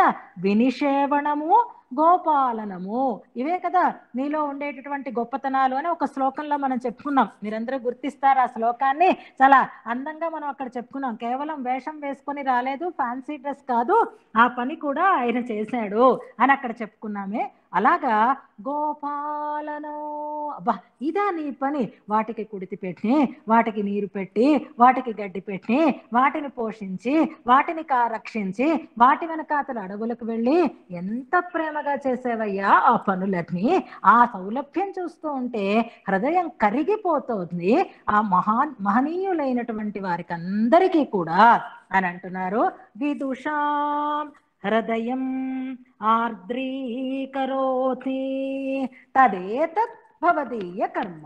వినిషేవణము గోపాలనము ఇవే కదా నీలో ఉండేటటువంటి గొప్పతనాలు అని ఒక శ్లోకంలో మనం చెప్పుకున్నాం మీరందరూ గుర్తిస్తారు ఆ శ్లోకాన్ని చాలా అందంగా మనం అక్కడ చెప్పుకున్నాం కేవలం వేషం వేసుకొని రాలేదు ఫ్యాన్సీ డ్రెస్ కాదు ఆ పని కూడా ఆయన చేశాడు అని అక్కడ చెప్పుకున్నామే అలాగా గోపాలను అబ్బా ఇదా నీ పని వాటికి కుడితి పెట్టి వాటికి నీరు పెట్టి వాటికి గడ్డి పెట్టి వాటిని పోషించి వాటిని కా రక్షించి వాటి అతను అడవులకు వెళ్ళి ఎంత ప్రేమగా చేసేవయ్యా ఆ పనులన్నీ ఆ సౌలభ్యం చూస్తూ ఉంటే హృదయం కరిగిపోతుంది ఆ మహాన్ మహనీయులైనటువంటి వారికి అందరికీ కూడా అని అంటున్నారు విదుషాం హృదయం ఆర్ద్రీకరోతి తదేతత్ భవదీయ కర్మ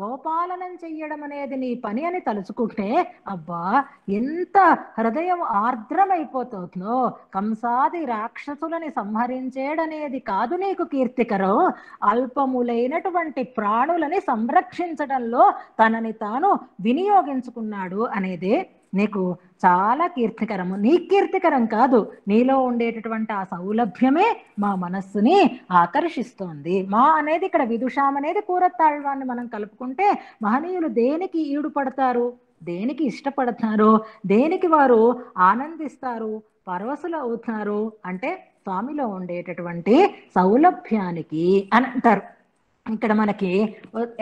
గోపాలనం చెయ్యడం అనేది నీ పని అని తలుచుకుంటే అబ్బా ఎంత హృదయం ఆర్ద్రమైపోతుందో కంసాది రాక్షసులని సంహరించేడనేది కాదు నీకు కీర్తికరం అల్పములైనటువంటి ప్రాణులని సంరక్షించడంలో తనని తాను వినియోగించుకున్నాడు అనేది నీకు చాలా కీర్తికరము నీ కీర్తికరం కాదు నీలో ఉండేటటువంటి ఆ సౌలభ్యమే మా మనస్సుని ఆకర్షిస్తోంది మా అనేది ఇక్కడ విదుషాం అనేది కూరత్తాళ్వాన్ని మనం కలుపుకుంటే మహనీయులు దేనికి ఈడుపడతారు దేనికి ఇష్టపడతారు దేనికి వారు ఆనందిస్తారు పరవశులు అవుతారు అంటే స్వామిలో ఉండేటటువంటి సౌలభ్యానికి అని అంటారు ఇక్కడ మనకి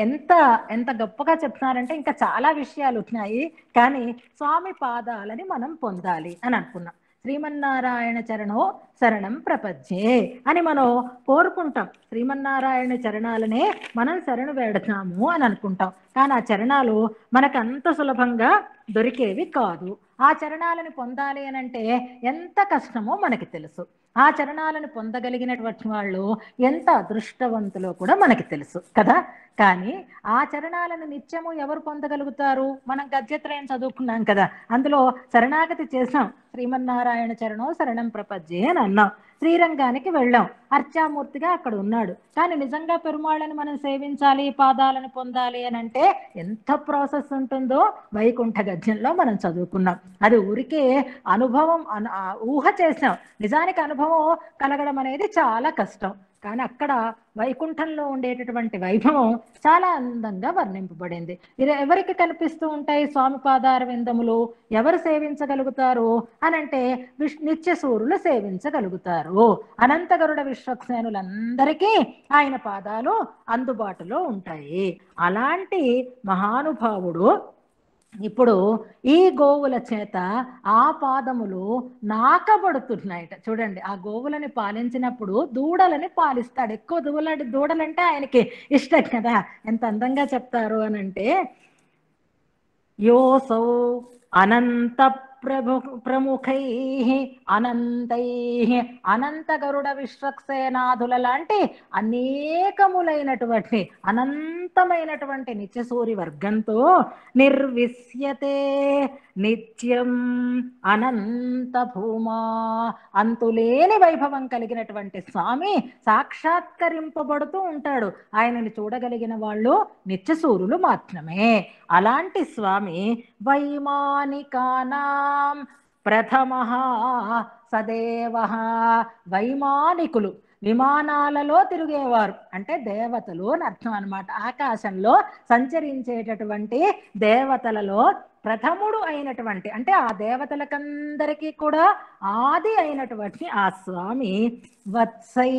ఎంత ఎంత గొప్పగా చెప్తున్నారంటే ఇంకా చాలా విషయాలు ఉన్నాయి కానీ స్వామి పాదాలని మనం పొందాలి అని అనుకున్నాం శ్రీమన్నారాయణ చరణో శరణం ప్రపంచే అని మనం కోరుకుంటాం శ్రీమన్నారాయణ చరణాలనే మనం శరణు వేడతాము అని అనుకుంటాం కానీ ఆ చరణాలు మనకు అంత సులభంగా దొరికేవి కాదు ఆ చరణాలను పొందాలి అని అంటే ఎంత కష్టమో మనకి తెలుసు ఆ చరణాలను పొందగలిగినటువంటి వాళ్ళు ఎంత అదృష్టవంతులో కూడా మనకి తెలుసు కదా కానీ ఆ చరణాలను నిత్యము ఎవరు పొందగలుగుతారు మనం గద్యత్రయం చదువుకున్నాం కదా అందులో శరణాగతి చేసాం శ్రీమన్నారాయణ చరణం శరణం ప్రపంచే అని అన్నాం శ్రీరంగానికి వెళ్ళాం అర్చామూర్తిగా అక్కడ ఉన్నాడు కానీ నిజంగా పెరుమాళ్ళని మనం సేవించాలి పాదాలను పొందాలి అని అంటే ఎంత ప్రాసెస్ ఉంటుందో వైకుంఠ గద్యంలో మనం చదువుకున్నాం అది ఊరికే అనుభవం ఊహ చేసాం నిజానికి అనుభవం కలగడం అనేది చాలా కష్టం కానీ అక్కడ వైకుంఠంలో ఉండేటటువంటి వైభవం చాలా అందంగా వర్ణింపబడింది ఇది ఎవరికి కనిపిస్తూ ఉంటాయి స్వామి పాదార విందములు ఎవరు సేవించగలుగుతారు అని అంటే విష్ సూర్యులు సేవించగలుగుతారు అనంతగరుడ విశ్వక్సేనులందరికీ ఆయన పాదాలు అందుబాటులో ఉంటాయి అలాంటి మహానుభావుడు ఇప్పుడు ఈ గోవుల చేత ఆ పాదములు నాకబడుతున్నాయట చూడండి ఆ గోవులని పాలించినప్పుడు దూడలని పాలిస్తాడు ఎక్కువ దూడ దూడలంటే ఆయనకి ఇష్టం కదా ఎంత అందంగా చెప్తారు అని అంటే యోసౌ అనంత ప్రముఖై అనంతై అనంత గరుడ విశ్వక్సేనాథుల లాంటి అనేకములైనటువంటి అనంతమైనటువంటి నిత్యసూరి వర్గంతో నిర్విశ్యతే నిత్యం అనంత భూమా అంతులేని వైభవం కలిగినటువంటి స్వామి సాక్షాత్కరింపబడుతూ ఉంటాడు ఆయనని చూడగలిగిన వాళ్ళు నిత్యసూరులు మాత్రమే అలాంటి స్వామి వైమానికానాం ప్రథమ సదేవ వైమానికులు విమానాలలో తిరిగేవారు అంటే దేవతలు అని అర్థం అనమాట ఆకాశంలో సంచరించేటటువంటి దేవతలలో ప్రథముడు అయినటువంటి అంటే ఆ దేవతలకందరికీ కూడా ఆది అయినటువంటి ఆ స్వామి వత్సై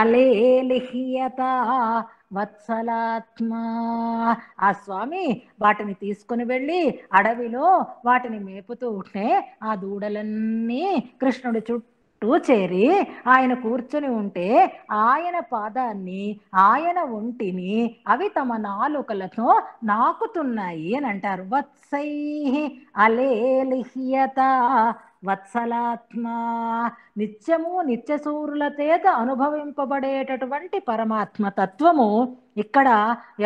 అలేలిహియత వత్సలాత్మా ఆ స్వామి వాటిని తీసుకుని వెళ్ళి అడవిలో వాటిని మేపుతూ ఉంటే ఆ దూడలన్నీ కృష్ణుడి చుట్టూ చేరి ఆయన కూర్చుని ఉంటే ఆయన పాదాన్ని ఆయన ఒంటిని అవి తమ నాలుకలతో నాకుతున్నాయి అని అంటారు వత్సై అలేలిహ్యత వత్సలాత్మా నిత్యము సూరుల చేత అనుభవింపబడేటటువంటి పరమాత్మ తత్వము ఇక్కడ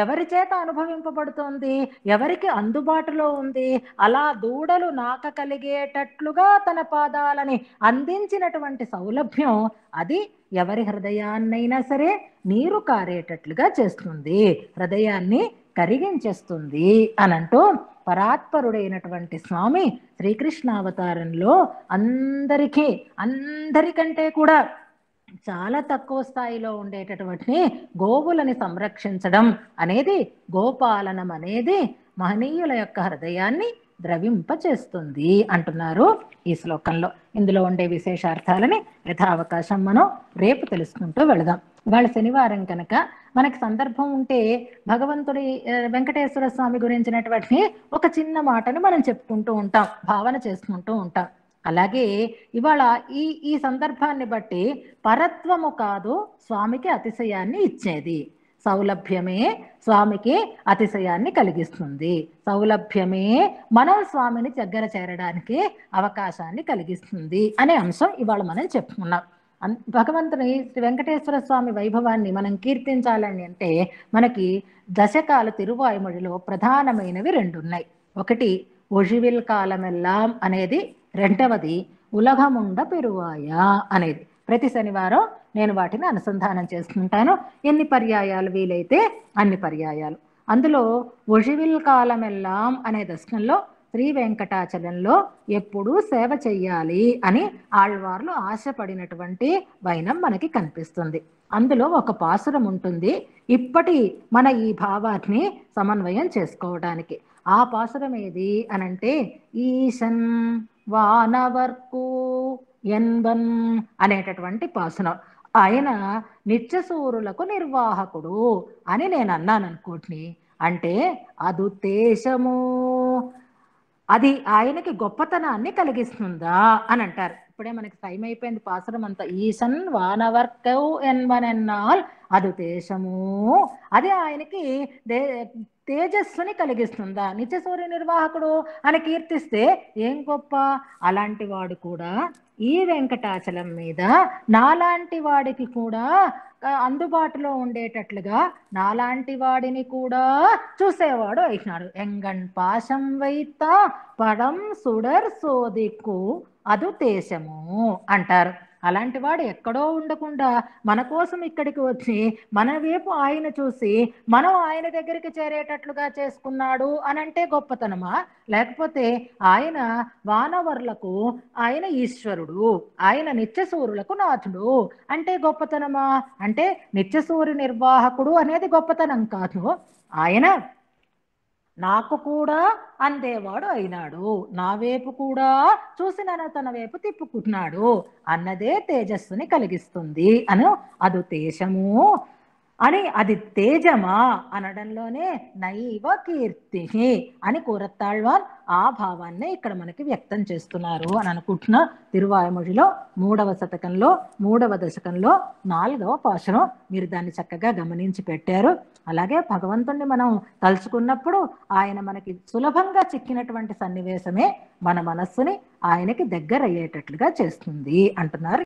ఎవరి చేత అనుభవింపబడుతోంది ఎవరికి అందుబాటులో ఉంది అలా దూడలు నాక కలిగేటట్లుగా తన పాదాలని అందించినటువంటి సౌలభ్యం అది ఎవరి హృదయాన్నైనా సరే నీరు కారేటట్లుగా చేస్తుంది హృదయాన్ని కరిగించేస్తుంది అనంటూ పరాత్పరుడైనటువంటి స్వామి శ్రీకృష్ణావతారంలో అందరికీ అందరికంటే కూడా చాలా తక్కువ స్థాయిలో ఉండేటటువంటి గోవులని సంరక్షించడం అనేది గోపాలనం అనేది మహనీయుల యొక్క హృదయాన్ని ద్రవింపచేస్తుంది అంటున్నారు ఈ శ్లోకంలో ఇందులో ఉండే విశేషార్థాలని యథావకాశం మనం రేపు తెలుసుకుంటూ వెళదాం వాళ్ళ శనివారం కనుక మనకి సందర్భం ఉంటే భగవంతుడి వెంకటేశ్వర స్వామి గురించినటువంటి ఒక చిన్న మాటను మనం చెప్పుకుంటూ ఉంటాం భావన చేసుకుంటూ ఉంటాం అలాగే ఇవాళ ఈ ఈ సందర్భాన్ని బట్టి పరత్వము కాదు స్వామికి అతిశయాన్ని ఇచ్చేది సౌలభ్యమే స్వామికి అతిశయాన్ని కలిగిస్తుంది సౌలభ్యమే మనం స్వామిని దగ్గర చేరడానికి అవకాశాన్ని కలిగిస్తుంది అనే అంశం ఇవాళ మనం చెప్పుకున్నాం భగవంతుని శ్రీ వెంకటేశ్వర స్వామి వైభవాన్ని మనం కీర్తించాలని అంటే మనకి దశకాల తిరువాయుమడిలో ప్రధానమైనవి రెండు ఉన్నాయి ఒకటి ఒజివిల్ కాలమెల్లాం అనేది రెండవది ఉలభముండ పెరువాయ అనేది ప్రతి శనివారం నేను వాటిని అనుసంధానం చేసుకుంటాను ఎన్ని పర్యాయాలు వీలైతే అన్ని పర్యాయాలు అందులో ఒజివిల్ కాలమెల్లాం అనే దశకంలో శ్రీ వెంకటాచలంలో ఎప్పుడూ సేవ చెయ్యాలి అని ఆళ్వార్లు ఆశపడినటువంటి వైనం మనకి కనిపిస్తుంది అందులో ఒక పాసురం ఉంటుంది ఇప్పటి మన ఈ భావాన్ని సమన్వయం చేసుకోవడానికి ఆ పాసురం ఏది అనంటే ఈశన్ వానవర్కు ఎన్వన్ అనేటటువంటి పాసురం ఆయన నిత్యసూరులకు నిర్వాహకుడు అని నేను అన్నాను అనుకోటిని అంటే అదుతేశము అది ఆయనకి గొప్పతనాన్ని కలిగిస్తుందా అని అంటారు అప్పుడే మనకి టైం అయిపోయింది పాసరం అంతా ఈశన్ వానవర్కౌ ఎన్ వన్ ఎన్ ఆల్ అది దేశము అది ఆయనకి తేజస్సుని కలిగిస్తుందా నిత్య సూర్య నిర్వాహకుడు అని కీర్తిస్తే ఏం గొప్ప అలాంటి వాడు కూడా ఈ వెంకటాచలం మీద నాలాంటి వాడికి కూడా అందుబాటులో ఉండేటట్లుగా నాలాంటి వాడిని కూడా చూసేవాడు అయినాడు ఎంగన్ పాశం వైత పడం సుడర్ సోదిక్కు అదుద్దేశము అంటారు అలాంటి వాడు ఎక్కడో ఉండకుండా మన కోసం ఇక్కడికి వచ్చి మన వైపు ఆయన చూసి మనం ఆయన దగ్గరికి చేరేటట్లుగా చేసుకున్నాడు అని అంటే గొప్పతనమా లేకపోతే ఆయన వానవర్లకు ఆయన ఈశ్వరుడు ఆయన నిత్యసూరులకు నాథుడు అంటే గొప్పతనమా అంటే నిత్యసూరి నిర్వాహకుడు అనేది గొప్పతనం కాదు ఆయన నాకు కూడా అందేవాడు అయినాడు నా వైపు కూడా చూసిన తన వైపు తిప్పుకుంటున్నాడు అన్నదే తేజస్సుని కలిగిస్తుంది అను అదు తేజము అని అది తేజమా అనడంలోనే నైవ కీర్తి అని కూరత్తాళ్వాన్ ఆ భావాన్నే ఇక్కడ మనకి వ్యక్తం చేస్తున్నారు అని అనుకుంటున్న తిరువాయమొழிలో మూడవ శతకంలో మూడవ దశకంలో నాలుగవ పాశనం మీరు దాన్ని చక్కగా గమనించి పెట్టారు అలాగే భగవంతుణ్ణి మనం తలుచుకున్నప్పుడు ఆయన మనకి సులభంగా చిక్కినటువంటి సన్నివేశమే మన మనస్సుని ఆయనకి దగ్గర అయ్యేటట్లుగా చేస్తుంది అంటున్నారు